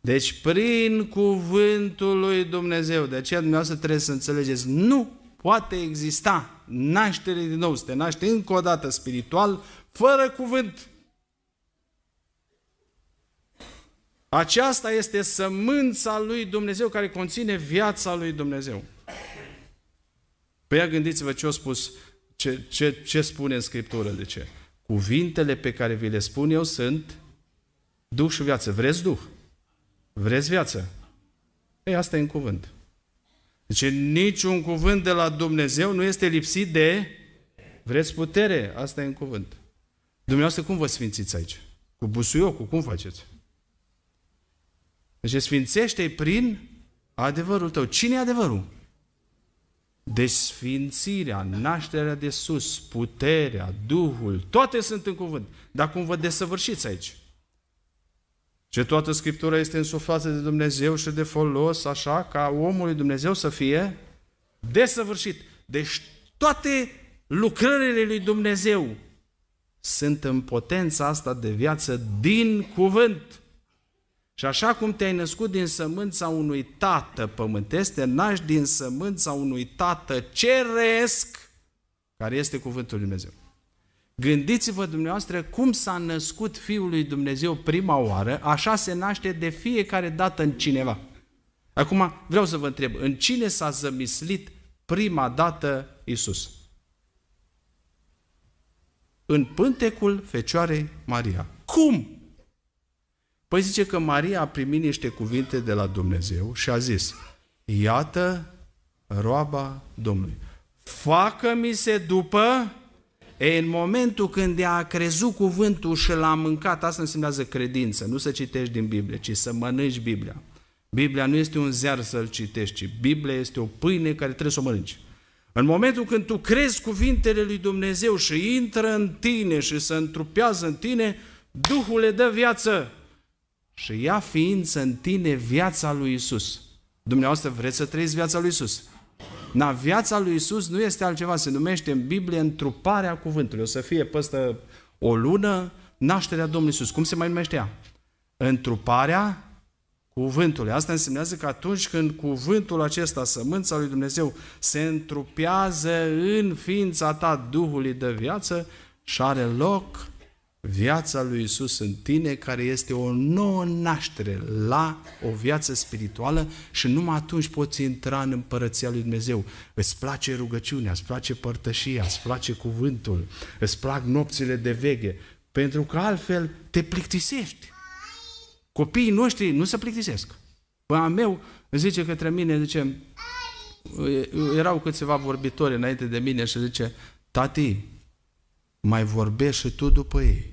Deci prin cuvântul lui Dumnezeu. De aceea dumneavoastră trebuie să înțelegeți, nu poate exista naștere din nou, să te naște încă o dată spiritual fără cuvânt. Aceasta este sămânța lui Dumnezeu care conține viața lui Dumnezeu. Păi ia gândiți-vă ce a spus, ce, ce, ce spune în Scriptură, de ce? Cuvintele pe care vi le spun eu sunt Duh și viață. Vreți Duh? Vreți viață? Ei, păi asta e în cuvânt. Deci niciun cuvânt de la Dumnezeu nu este lipsit de vreți putere. Asta e în cuvânt. Dumneavoastră cum vă sfințiți aici? Cu busuiocul, cum faceți? Deci sfințește prin adevărul tău. Cine e adevărul? Deci sfințirea, nașterea de sus, puterea, Duhul, toate sunt în cuvânt. Dar cum vă desăvârșiți aici? Ce toată Scriptura este însuflată de Dumnezeu și de folos, așa ca omul lui Dumnezeu să fie desăvârșit. Deci toate lucrările lui Dumnezeu sunt în potența asta de viață din cuvânt. Și așa cum te-ai născut din sămânța unui tată pământesc, te naști din sămânța unui tată ceresc, care este cuvântul Lui Dumnezeu. Gândiți-vă dumneavoastră cum s-a născut Fiul lui Dumnezeu prima oară, așa se naște de fiecare dată în cineva. Acum vreau să vă întreb, în cine s-a zămislit prima dată Isus? în pântecul Fecioarei Maria. Cum? Păi zice că Maria a primit niște cuvinte de la Dumnezeu și a zis, iată roaba Domnului, facă-mi se după, e, în momentul când a crezut cuvântul și l-a mâncat, asta înseamnă credință, nu să citești din Biblie, ci să mănânci Biblia. Biblia nu este un zear să-l citești, ci Biblia este o pâine care trebuie să o mănânci. În momentul când tu crezi cuvintele lui Dumnezeu și intră în tine și se întrupează în tine, Duhul le dă viață și ia ființă în tine viața lui Isus. Dumneavoastră vreți să trăiți viața lui Isus? Na, viața lui Isus nu este altceva, se numește în Biblie întruparea cuvântului. O să fie păstă o lună nașterea Domnului Isus. Cum se mai numește ea? Întruparea cuvântului. Asta înseamnă că atunci când cuvântul acesta, sămânța lui Dumnezeu, se întrupează în ființa ta Duhului de viață și are loc viața lui Isus în tine, care este o nouă naștere la o viață spirituală și numai atunci poți intra în împărăția lui Dumnezeu. Îți place rugăciunea, îți place părtășia, îți place cuvântul, îți plac nopțile de veche, pentru că altfel te plictisești. Copiii noștri nu se plictisesc. Păi meu zice către mine, zice, erau câțiva vorbitori înainte de mine și zice, tati, mai vorbești și tu după ei.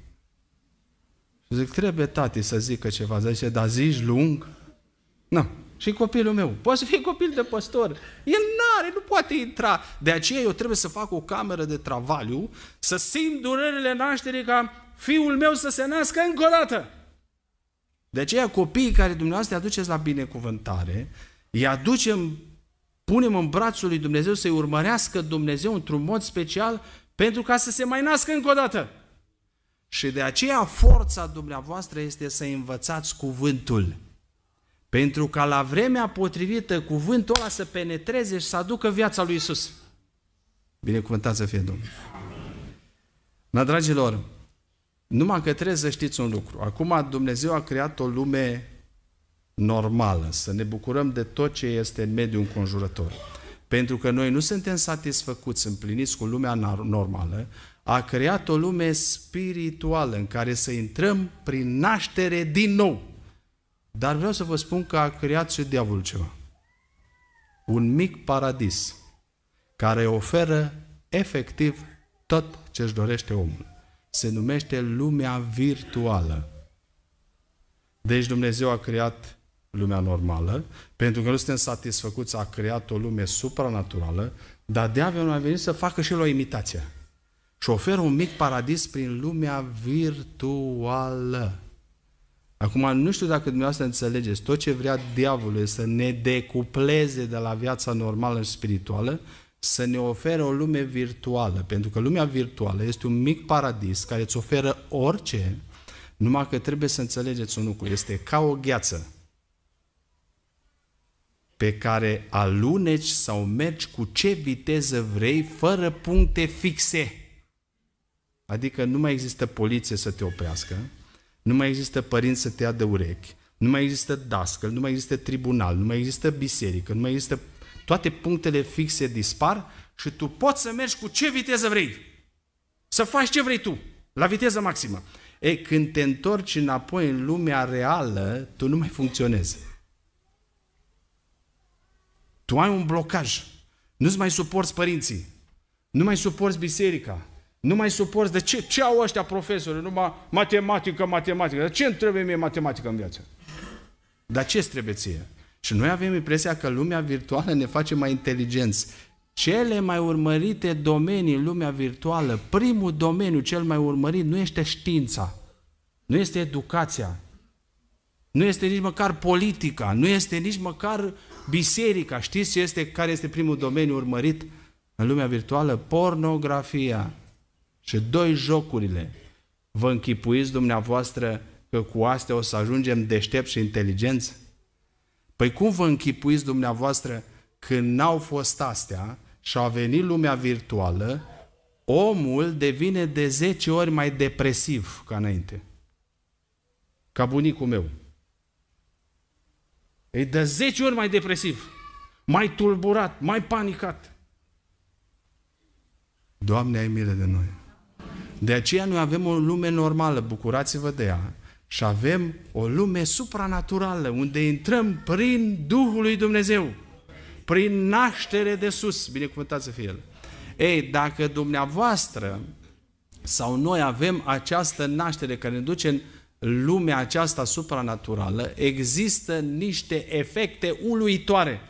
Și zic, trebuie tati să zică ceva. Zice, dar zici lung? Nu. Și copilul meu, poate să fie copil de păstor. El nu are nu poate intra. De aceea eu trebuie să fac o cameră de travaliu, să simt durerile nașterii ca fiul meu să se nască încă o dată. De aceea copiii care dumneavoastră îi aduceți la binecuvântare, îi aducem, punem în brațul lui Dumnezeu să-i urmărească Dumnezeu într-un mod special pentru ca să se mai nască încă o dată. Și de aceea forța dumneavoastră este să învățați cuvântul. Pentru ca la vremea potrivită cuvântul ăla să penetreze și să aducă viața lui Isus. Binecuvântat să fie Domnul. Na, dragilor, numai că trebuie să știți un lucru. Acum Dumnezeu a creat o lume normală, să ne bucurăm de tot ce este în mediul înconjurător. Pentru că noi nu suntem satisfăcuți, împliniți cu lumea normală, a creat o lume spirituală în care să intrăm prin naștere din nou. Dar vreau să vă spun că a creat și diavolul ceva. Un mic paradis care oferă efectiv tot ce își dorește omul se numește lumea virtuală. Deci Dumnezeu a creat lumea normală, pentru că nu suntem satisfăcuți, a creat o lume supranaturală, dar diavolul a venit să facă și el o imitație. Și oferă un mic paradis prin lumea virtuală. Acum, nu știu dacă dumneavoastră înțelegeți, tot ce vrea diavolul este să ne decupleze de la viața normală și spirituală să ne ofere o lume virtuală, pentru că lumea virtuală este un mic paradis care îți oferă orice, numai că trebuie să înțelegeți un lucru, este ca o gheață pe care aluneci sau mergi cu ce viteză vrei, fără puncte fixe. Adică nu mai există poliție să te oprească, nu mai există părinți să te ia de urechi, nu mai există dascăl, nu mai există tribunal, nu mai există biserică, nu mai există toate punctele fixe dispar și tu poți să mergi cu ce viteză vrei. Să faci ce vrei tu, la viteză maximă. E, când te întorci înapoi în lumea reală, tu nu mai funcționezi. Tu ai un blocaj. Nu-ți mai suporți părinții. Nu mai suporți biserica. Nu mai suporți. De ce, ce au ăștia profesori? Numai matematică, matematică. Dar ce îmi trebuie mie matematică în viață? Dar ce trebuie ție? Și noi avem impresia că lumea virtuală ne face mai inteligenți. Cele mai urmărite domenii în lumea virtuală, primul domeniu cel mai urmărit nu este știința, nu este educația, nu este nici măcar politica, nu este nici măcar biserica. Știți ce este, care este primul domeniu urmărit în lumea virtuală? Pornografia și doi jocurile. Vă închipuiți dumneavoastră că cu astea o să ajungem deștepți și inteligenți? Păi cum vă închipuiți dumneavoastră când n-au fost astea și a venit lumea virtuală, omul devine de 10 ori mai depresiv ca înainte. Ca bunicul meu. E de 10 ori mai depresiv, mai tulburat, mai panicat. Doamne, ai milă de noi. De aceea noi avem o lume normală, bucurați-vă de ea, și avem o lume supranaturală unde intrăm prin Duhul lui Dumnezeu, prin naștere de sus, binecuvântat să fie El. Ei, dacă dumneavoastră sau noi avem această naștere care ne duce în lumea aceasta supranaturală, există niște efecte uluitoare.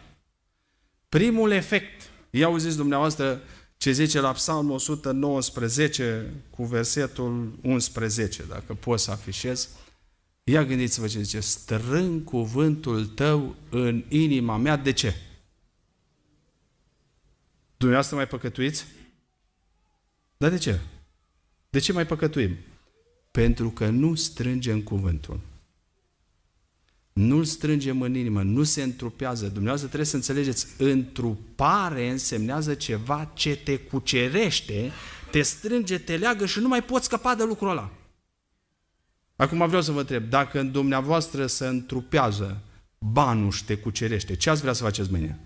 Primul efect, ia zis dumneavoastră ce zice la Psalmul 119 cu versetul 11, dacă pot să afișez, Ia gândiți-vă ce zice, strâng cuvântul tău în inima mea, de ce? Dumneavoastră mai păcătuiți? Dar de ce? De ce mai păcătuim? Pentru că nu strângem cuvântul. Nu-l strângem în inimă, nu se întrupează. Dumneavoastră trebuie să înțelegeți, întrupare însemnează ceva ce te cucerește, te strânge, te leagă și nu mai poți scăpa de lucrul ăla. Acum vreau să vă întreb, dacă în dumneavoastră se întrupează banul și te cucerește, ce ați vrea să faceți mâine?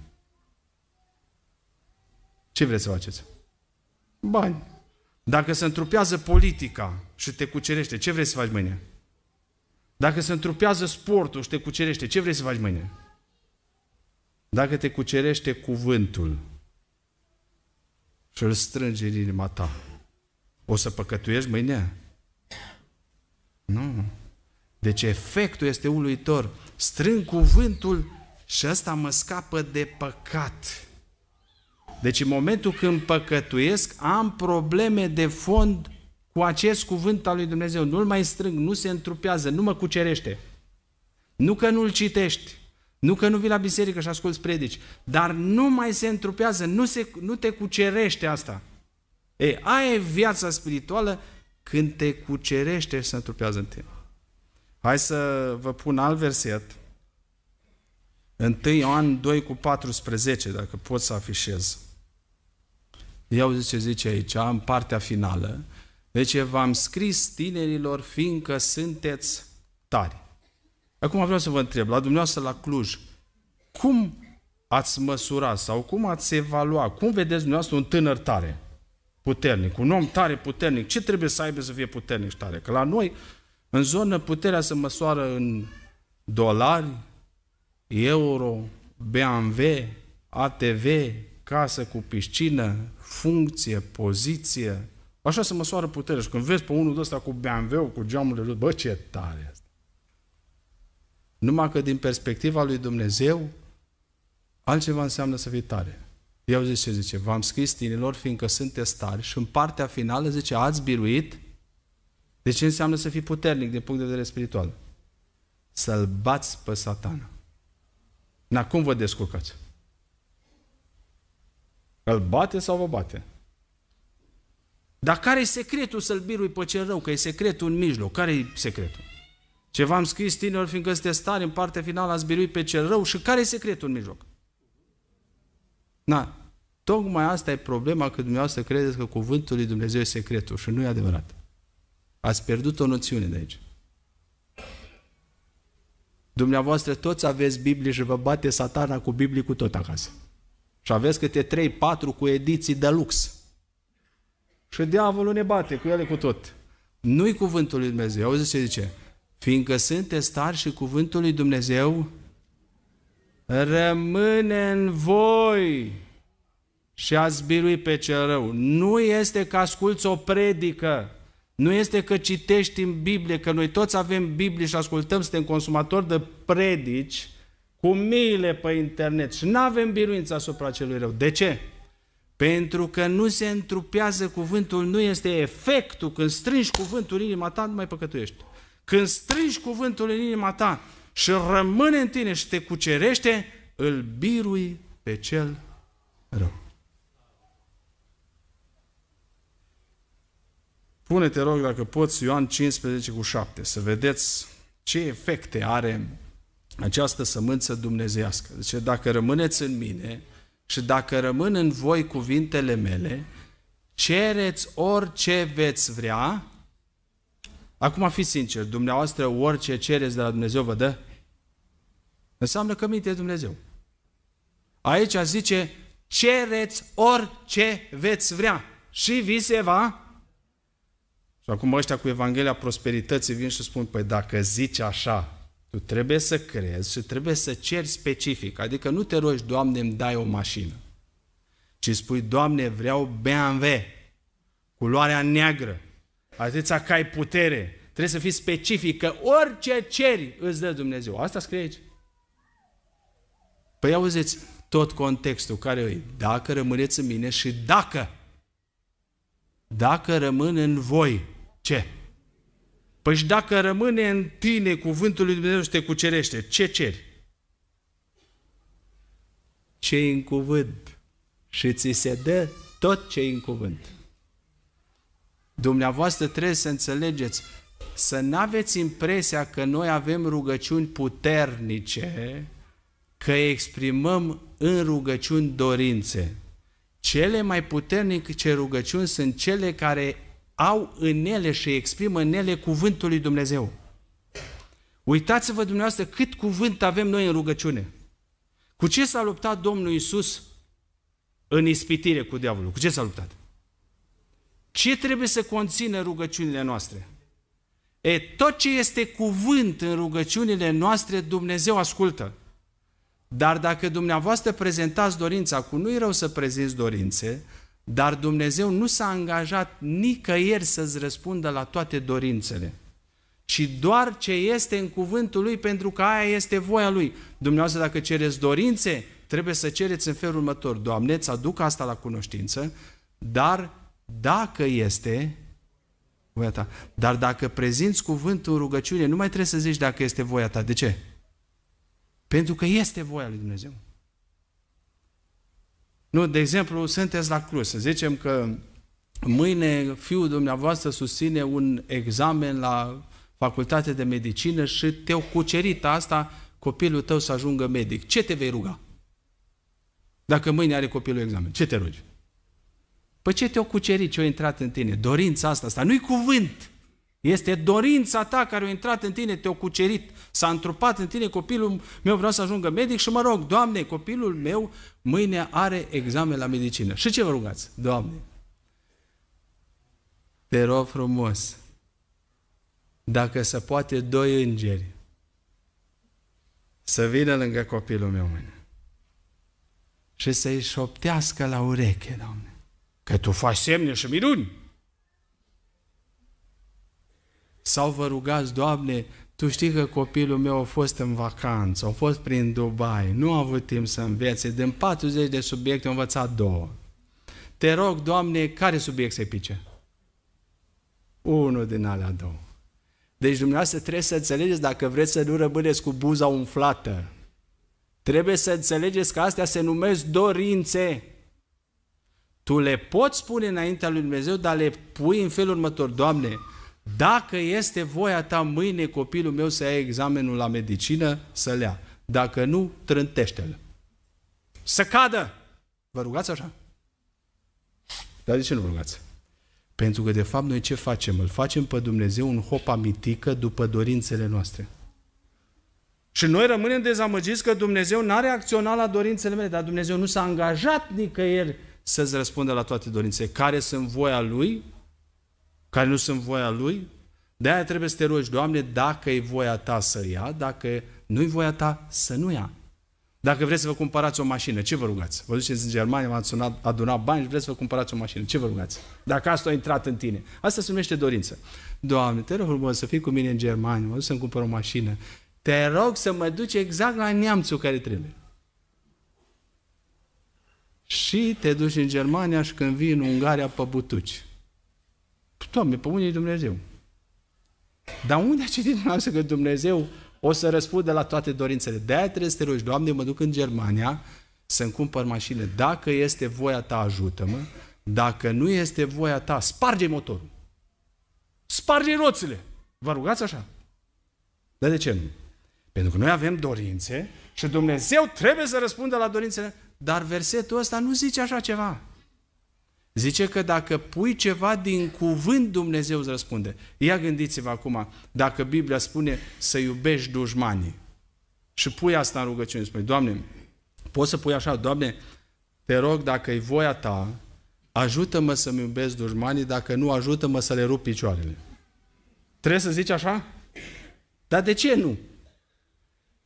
Ce vreți să faceți? Bani. Dacă se întrupează politica și te cucerește, ce vrei să faci mâine? Dacă se întrupează sportul și te cucerește, ce vrei să faci mâine? Dacă te cucerește cuvântul și îl strânge în inima ta, o să păcătuiești mâine? Nu. Deci efectul este uluitor. Strâng cuvântul și ăsta mă scapă de păcat. Deci în momentul când păcătuiesc, am probleme de fond cu acest cuvânt al lui Dumnezeu. Nu-l mai strâng, nu se întrupează, nu mă cucerește. Nu că nu-l citești, nu că nu vii la biserică și asculți predici, dar nu mai se întrupează, nu, se, nu te cucerește asta. E aia e viața spirituală când te cucerește și se întrupează în tine. Hai să vă pun alt verset. 1 Ioan 2 cu 14, dacă pot să afișez. Iau ce zice aici, în partea finală. Deci v-am scris tinerilor, fiindcă sunteți tari. Acum vreau să vă întreb, la dumneavoastră la Cluj, cum ați măsura sau cum ați evalua, cum vedeți dumneavoastră un tânăr tare? puternic, un om tare puternic, ce trebuie să aibă să fie puternic și tare? Că la noi, în zonă, puterea se măsoară în dolari, euro, BMW, ATV, casă cu piscină, funcție, poziție. Așa se măsoară puterea. Și când vezi pe unul de ăsta cu BMW, cu geamurile lui, bă, ce tare asta. Numai că din perspectiva lui Dumnezeu, altceva înseamnă să fii tare. Eu zice ce zice, v-am scris tinilor fiindcă sunteți tari și în partea finală zice, ați biruit. De ce înseamnă să fii puternic din punct de vedere spiritual? Să-l bați pe satana. Na, cum vă descurcați? Îl bate sau vă bate? Dar care e secretul să-l birui pe cel rău? Că e secretul în mijloc. care e secretul? Ce v-am scris tinerilor, fiindcă sunteți tari, în partea finală ați biruit pe cel rău și care e secretul în mijloc? Na, tocmai asta e problema că dumneavoastră credeți că cuvântul lui Dumnezeu e secretul și nu e adevărat. Ați pierdut o noțiune de aici. Dumneavoastră toți aveți Biblie și vă bate satana cu Biblie cu tot acasă. Și aveți câte 3-4 cu ediții de lux. Și diavolul ne bate cu ele cu tot. Nu-i cuvântul lui Dumnezeu. Auzi ce zice? Fiindcă sunteți tari și cuvântul lui Dumnezeu rămâne în voi și ați birui pe cel rău. Nu este că asculți o predică, nu este că citești în Biblie, că noi toți avem Biblie și ascultăm, suntem consumatori de predici cu miile pe internet și nu avem biruința asupra celui rău. De ce? Pentru că nu se întrupează cuvântul, nu este efectul. Când strângi cuvântul în inima ta, nu mai păcătuiești. Când strângi cuvântul în inima ta, și rămâne în tine și te cucerește, îl birui pe cel rău. Pune, te rog, dacă poți, Ioan 15 cu 7, să vedeți ce efecte are această sămânță dumnezească. Deci dacă rămâneți în mine și dacă rămân în voi cuvintele mele, cereți orice veți vrea Acum, fi sincer, dumneavoastră orice cereți de la Dumnezeu vă dă? Înseamnă că minte Dumnezeu. Aici zice, cereți orice veți vrea și vi se va. Și acum ăștia cu Evanghelia Prosperității vin și spun, păi dacă zici așa, tu trebuie să crezi și trebuie să ceri specific. Adică nu te rogi, Doamne, îmi dai o mașină. Ci spui, Doamne, vreau BMW, culoarea neagră, atâția că ai putere. Trebuie să fii specific, că orice ceri îți dă Dumnezeu. Asta scrie aici. Păi auziți, tot contextul care e, dacă rămâneți în mine și dacă, dacă rămân în voi, ce? Păi și dacă rămâne în tine cuvântul lui Dumnezeu și te cucerește, ce ceri? ce în cuvânt și ți se dă tot ce în cuvânt. Dumneavoastră trebuie să înțelegeți, să nu aveți impresia că noi avem rugăciuni puternice, că exprimăm în rugăciuni dorințe. Cele mai puternice rugăciuni sunt cele care au în ele și exprimă în ele cuvântul lui Dumnezeu. Uitați-vă dumneavoastră cât cuvânt avem noi în rugăciune. Cu ce s-a luptat Domnul Isus în ispitire cu diavolul? Cu ce s-a luptat? Ce trebuie să conțină rugăciunile noastre? E, tot ce este cuvânt în rugăciunile noastre, Dumnezeu ascultă. Dar dacă dumneavoastră prezentați dorința, cu nu-i rău să prezinți dorințe, dar Dumnezeu nu s-a angajat nicăieri să-ți răspundă la toate dorințele, ci doar ce este în cuvântul Lui, pentru că aia este voia Lui. Dumneavoastră, dacă cereți dorințe, trebuie să cereți în felul următor. Doamne, îți aduc asta la cunoștință, dar dacă este voia ta. Dar dacă prezinți cuvântul în rugăciune, nu mai trebuie să zici dacă este voia ta. De ce? Pentru că este voia lui Dumnezeu. Nu, de exemplu, sunteți la cruz. să zicem că mâine fiul dumneavoastră susține un examen la facultate de medicină și te-au cucerit asta copilul tău să ajungă medic. Ce te vei ruga? Dacă mâine are copilul examen, ce te rogi? Păi ce te-o cucerit, ce-o intrat în tine? Dorința asta, asta nu-i cuvânt. Este dorința ta care a intrat în tine, te-o cucerit. S-a întrupat în tine, copilul meu vreau să ajungă medic și mă rog, Doamne, copilul meu mâine are examen la medicină. Și ce vă rugați? Doamne, te rog frumos, dacă se poate doi îngeri să vină lângă copilul meu mâine și să-i șoptească la ureche, Doamne. Că tu faci semne și minuni. Sau vă rugați, Doamne, tu știi că copilul meu a fost în vacanță, a fost prin Dubai, nu a avut timp să învețe, din 40 de subiecte a învățat două. Te rog, Doamne, care subiect se pice? Unul din alea două. Deci dumneavoastră trebuie să înțelegeți dacă vreți să nu rămâneți cu buza umflată. Trebuie să înțelegeți că astea se numesc dorințe. Tu le poți spune înaintea lui Dumnezeu, dar le pui în felul următor. Doamne, dacă este voia ta mâine copilul meu să ia examenul la medicină, să-l ia. Dacă nu, trântește-l. Să cadă! Vă rugați așa? Dar de ce nu vă rugați? Pentru că, de fapt, noi ce facem? Îl facem pe Dumnezeu un hopa mitică după dorințele noastre. Și noi rămânem dezamăgiți că Dumnezeu n-a reacționat la dorințele mele, dar Dumnezeu nu s-a angajat nicăieri să-ți răspundă la toate dorințele. Care sunt voia Lui, care nu sunt voia Lui, de aia trebuie să te rogi, Doamne, dacă e voia Ta să ia, dacă nu e voia Ta să nu ia. Dacă vreți să vă cumpărați o mașină, ce vă rugați? Vă duceți în Germania, v-ați sunat, adunat bani și vreți să vă cumpărați o mașină, ce vă rugați? Dacă asta a intrat în tine. Asta se numește dorință. Doamne, te rog frumos să fii cu mine în Germania, mă duc să-mi cumpăr o mașină. Te rog să mă duci exact la neamțul care trebuie și te duci în Germania și când vii în Ungaria pe butuci. Doamne, pe e Dumnezeu. Dar unde a citit dumneavoastră că Dumnezeu o să răspundă la toate dorințele? De-aia trebuie să te rogi, Doamne, mă duc în Germania să-mi cumpăr mașină. Dacă este voia ta, ajută-mă. Dacă nu este voia ta, sparge motorul. Sparge roțile. Vă rugați așa? Dar de ce nu? Pentru că noi avem dorințe și Dumnezeu trebuie să răspundă la dorințele. Dar versetul ăsta nu zice așa ceva. Zice că dacă pui ceva din cuvânt, Dumnezeu îți răspunde. Ia gândiți-vă acum, dacă Biblia spune să iubești dușmanii și pui asta în rugăciune, spui, Doamne, poți să pui așa, Doamne, te rog, dacă e voia ta, ajută-mă să-mi iubesc dușmanii, dacă nu, ajută-mă să le rup picioarele. Trebuie să zici așa? Dar de ce nu?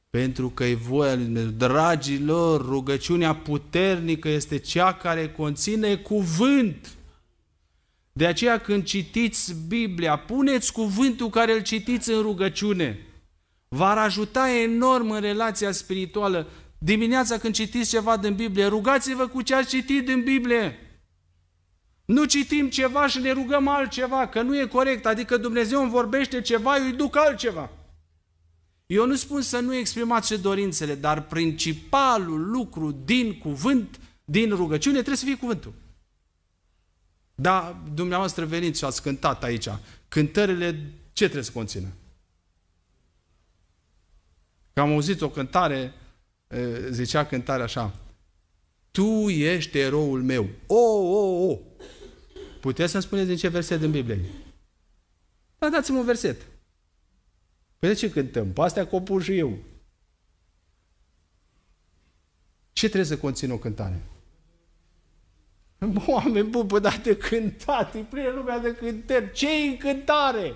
pentru că e voia lui Dumnezeu. Dragilor, rugăciunea puternică este cea care conține cuvânt. De aceea când citiți Biblia, puneți cuvântul care îl citiți în rugăciune. V-ar ajuta enorm în relația spirituală. Dimineața când citiți ceva din Biblie, rugați-vă cu ce ați citit din Biblie. Nu citim ceva și ne rugăm altceva, că nu e corect. Adică Dumnezeu îmi vorbește ceva, eu îi duc altceva. Eu nu spun să nu exprimați dorințele, dar principalul lucru din cuvânt, din rugăciune, trebuie să fie cuvântul. Da, dumneavoastră veniți și ați cântat aici. Cântările ce trebuie să conțină? Că am auzit o cântare, zicea cântarea așa, Tu ești eroul meu. O, o, o! Puteți să-mi spuneți din ce verset din Biblie? Da, dați-mi un verset. Păi de ce cântăm? Pe astea și eu. Ce trebuie să conțină o cântare? Oameni buni, păi dar de cântat, e plină lumea de cântări. ce e în cântare?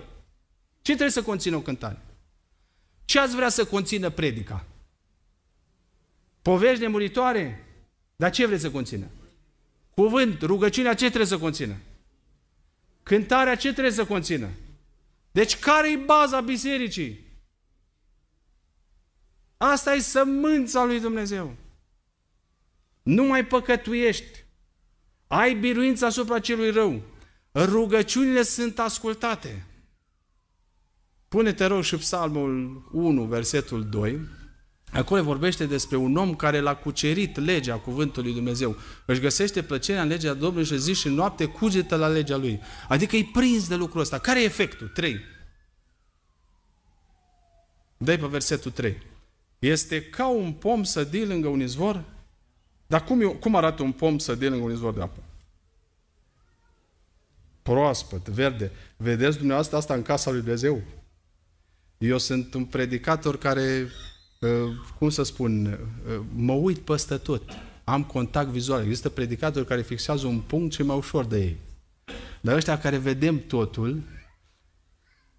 Ce trebuie să conțină o cântare? Ce ați vrea să conțină predica? Povești nemuritoare? Dar ce vreți să conțină? Cuvânt, rugăciunea, ce trebuie să conțină? Cântarea, ce trebuie să conțină? Deci care e baza bisericii? Asta e sămânța lui Dumnezeu. Nu mai păcătuiești. Ai biruința asupra celui rău. Rugăciunile sunt ascultate. Pune-te rog și psalmul 1, versetul 2. Acolo vorbește despre un om care l-a cucerit legea cuvântului Dumnezeu. Își găsește plăcerea în legea Domnului și zi și noapte cugetă la legea lui. Adică e prins de lucrul ăsta. Care e efectul? 3. Dai pe versetul 3. Este ca un pom să sădit lângă un izvor. Dar cum, e, cum arată un pom să sădit lângă un izvor de apă? Proaspăt, verde. Vedeți dumneavoastră asta în casa lui Dumnezeu? Eu sunt un predicator care Ă, cum să spun, ă, mă uit peste tot. Am contact vizual. Există predicatori care fixează un punct și mai ușor de ei. Dar ăștia care vedem totul,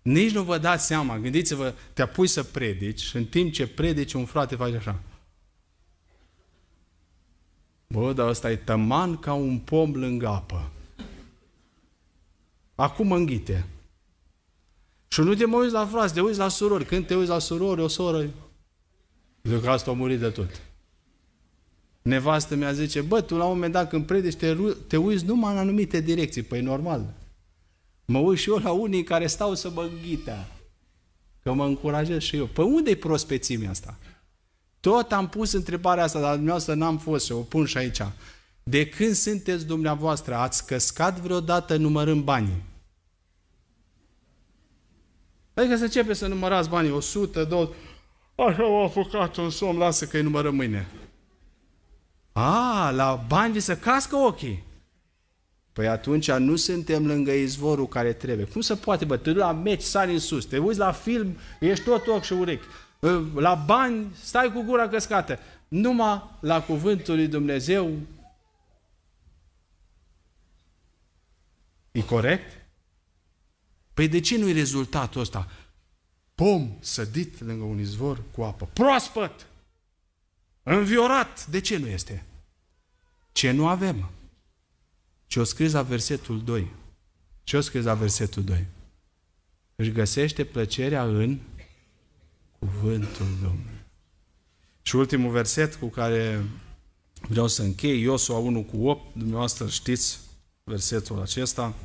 nici nu vă dați seama. Gândiți-vă, te apui să predici, în timp ce predici, un frate face așa. Bă, dar ăsta e tăman ca un pom lângă apă. Acum înghite. Și nu te mă uiți la frate, te uiți la surori. Când te uiți la surori, o soră, pentru că asta a murit de tot. Nevastă mi-a zice, bă, tu la un moment dat când predici te, te uiți numai în anumite direcții. Păi normal. Mă uit și eu la unii care stau să mă ghitea. Că mă încurajez și eu. Păi unde-i prospețimea asta? Tot am pus întrebarea asta, dar dumneavoastră n-am fost și o pun și aici. De când sunteți dumneavoastră, ați căscat vreodată numărând banii? Adică să începe să numărați banii, 100, 200... Așa au apucat un somn, lasă că-i numără mâine. A, la bani vi să cască ochii. Păi atunci nu suntem lângă izvorul care trebuie. Cum se poate, bă? Te duci la meci, sari în sus, te uiți la film, ești tot ochi și urechi. Ă, la bani stai cu gura căscată. Numai la cuvântul lui Dumnezeu E corect? Păi de ce nu-i rezultatul ăsta? pom sădit lângă un izvor cu apă. Proaspăt! Înviorat! De ce nu este? Ce nu avem? Ce o scris la versetul 2. Ce o scris la versetul 2? Își găsește plăcerea în cuvântul Domnului. Și ultimul verset cu care vreau să închei, Iosua 1 cu 8, dumneavoastră știți versetul acesta,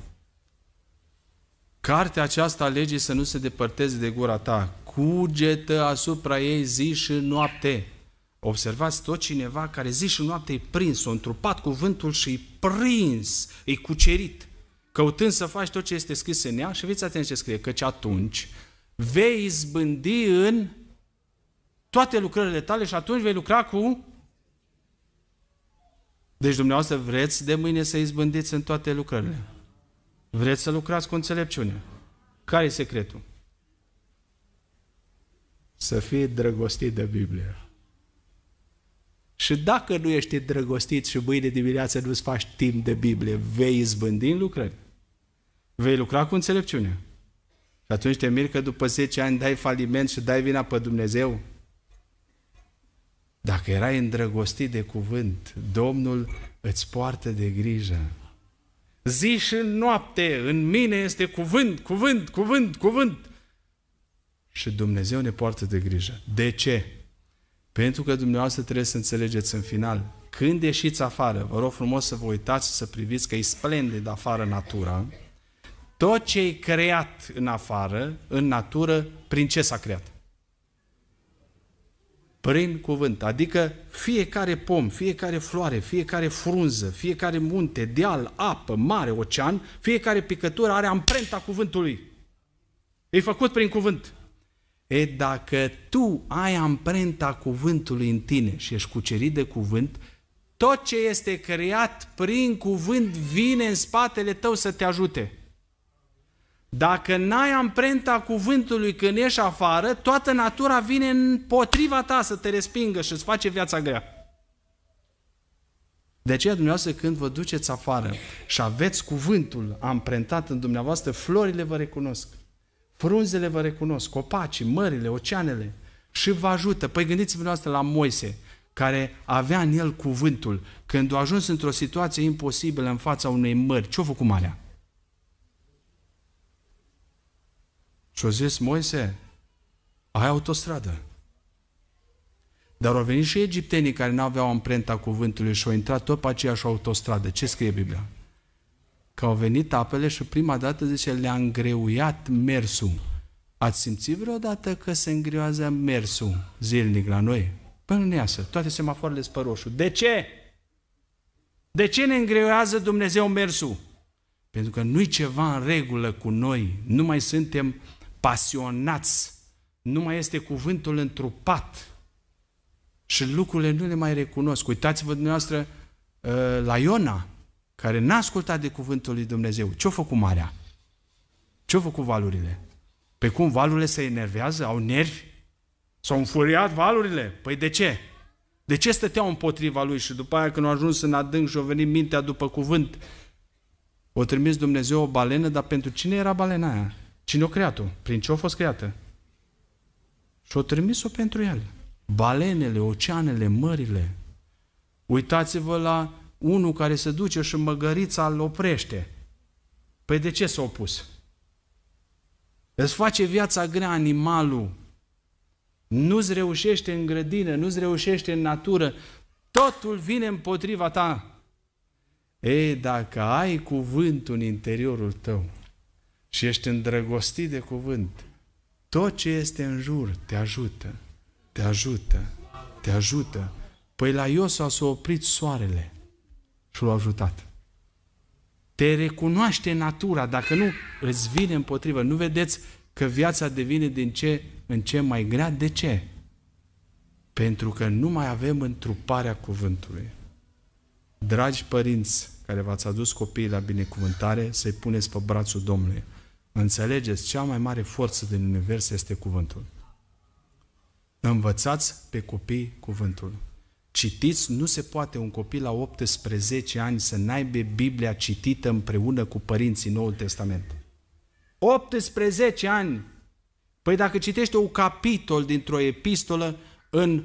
Cartea aceasta a legii să nu se depărteze de gura ta. Cugetă asupra ei zi și noapte. Observați tot cineva care zi și noapte e prins, o întrupat cuvântul și e prins, e cucerit, căutând să faci tot ce este scris în ea și fiți atenți ce scrie, căci atunci vei izbândi în toate lucrările tale și atunci vei lucra cu... Deci dumneavoastră vreți de mâine să izbândiți în toate lucrările. Vreți să lucrați cu înțelepciune? care e secretul? Să fii drăgostit de Biblie. Și dacă nu ești drăgostit și mâine dimineață nu-ți faci timp de Biblie, vei izbândi în lucrări. Vei lucra cu înțelepciune. Și atunci te miri că după 10 ani dai faliment și dai vina pe Dumnezeu. Dacă erai îndrăgostit de cuvânt, Domnul îți poartă de grijă. Zi și noapte în mine este cuvânt, cuvânt, cuvânt, cuvânt. Și Dumnezeu ne poartă de grijă. De ce? Pentru că dumneavoastră trebuie să înțelegeți în final, când ieșiți afară, vă rog frumos să vă uitați să priviți că e splendid afară natura, tot ce e creat în afară, în natură, prin ce s-a creat? prin cuvânt, adică fiecare pom, fiecare floare, fiecare frunză, fiecare munte, deal, apă, mare, ocean, fiecare picătură are amprenta cuvântului. E făcut prin cuvânt. E dacă tu ai amprenta cuvântului în tine și ești cucerit de cuvânt, tot ce este creat prin cuvânt vine în spatele tău să te ajute. Dacă n-ai amprenta cuvântului când ieși afară, toată natura vine împotriva ta să te respingă și îți face viața grea. De aceea dumneavoastră când vă duceți afară și aveți cuvântul amprentat în dumneavoastră, florile vă recunosc, frunzele vă recunosc, copacii, mările, oceanele și vă ajută. Păi gândiți-vă dumneavoastră la Moise, care avea în el cuvântul. Când a ajuns într-o situație imposibilă în fața unei mări, ce-a făcut marea? Și-a zis, Moise, ai autostradă. Dar au venit și egiptenii care nu aveau amprenta cuvântului și au intrat tot pe aceeași autostradă. Ce scrie Biblia? Că au venit apele și prima dată, zice, le-a îngreuiat mersul. Ați simțit vreodată că se îngreuează mersul zilnic la noi? Până nu iasă, toate semafoarele sunt roșu. De ce? De ce ne îngreuează Dumnezeu mersul? Pentru că nu-i ceva în regulă cu noi, nu mai suntem pasionați, nu mai este cuvântul întrupat și lucrurile nu le mai recunosc. Uitați-vă dumneavoastră ă, la Iona, care n-a ascultat de cuvântul lui Dumnezeu. Ce-a făcut marea? Ce-a făcut valurile? Pe cum valurile se enervează? Au nervi? S-au înfuriat valurile? Păi de ce? De ce stăteau împotriva lui și după aia când au ajuns în adânc și au venit mintea după cuvânt, o trimis Dumnezeu o balenă, dar pentru cine era balena aia? Cine o creat-o? Prin ce a fost creată? Și o trimis-o pentru el. Balenele, oceanele, mările. Uitați-vă la unul care se duce și măgărița îl oprește. Păi de ce s-a opus? Îți face viața grea animalul. Nu-ți reușește în grădină, nu-ți reușește în natură. Totul vine împotriva ta. Ei, dacă ai cuvântul în interiorul tău, și ești îndrăgostit de cuvânt, tot ce este în jur te ajută, te ajută, te ajută. Păi la Iosua s-a oprit soarele și l-a ajutat. Te recunoaște natura, dacă nu, îți vine împotrivă. Nu vedeți că viața devine din ce în ce mai grea? De ce? Pentru că nu mai avem întruparea cuvântului. Dragi părinți care v-ați adus copiii la binecuvântare, să-i puneți pe brațul Domnului. Înțelegeți, cea mai mare forță din univers este cuvântul. Învățați pe copii cuvântul. Citiți, nu se poate un copil la 18 ani să n-aibă Biblia citită împreună cu părinții Noul Testament. 18 ani! Păi dacă citește un capitol dintr-o epistolă, în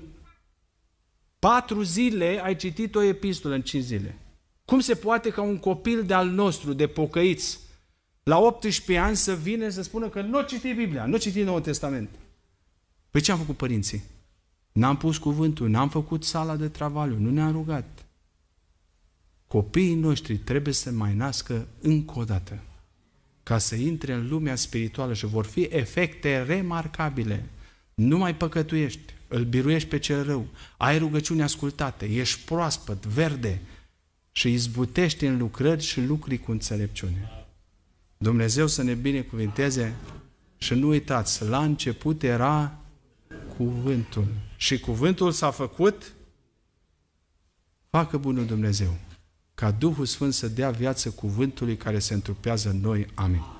4 zile ai citit o epistolă în 5 zile. Cum se poate ca un copil de-al nostru, de pocăiți, la 18 ani să vină să spună că nu citi Biblia, nu citi Noul Testament. Păi ce am făcut părinții? N-am pus cuvântul, n-am făcut sala de travaliu, nu ne-am rugat. Copiii noștri trebuie să mai nască încă o dată ca să intre în lumea spirituală și vor fi efecte remarcabile. Nu mai păcătuiești, îl biruiești pe cel rău, ai rugăciuni ascultate, ești proaspăt, verde și izbutești în lucrări și lucruri cu înțelepciune. Dumnezeu să ne binecuvinteze și nu uitați, la început era cuvântul. Și cuvântul s-a făcut, facă bunul Dumnezeu, ca Duhul Sfânt să dea viață cuvântului care se întrupează în noi. Amin.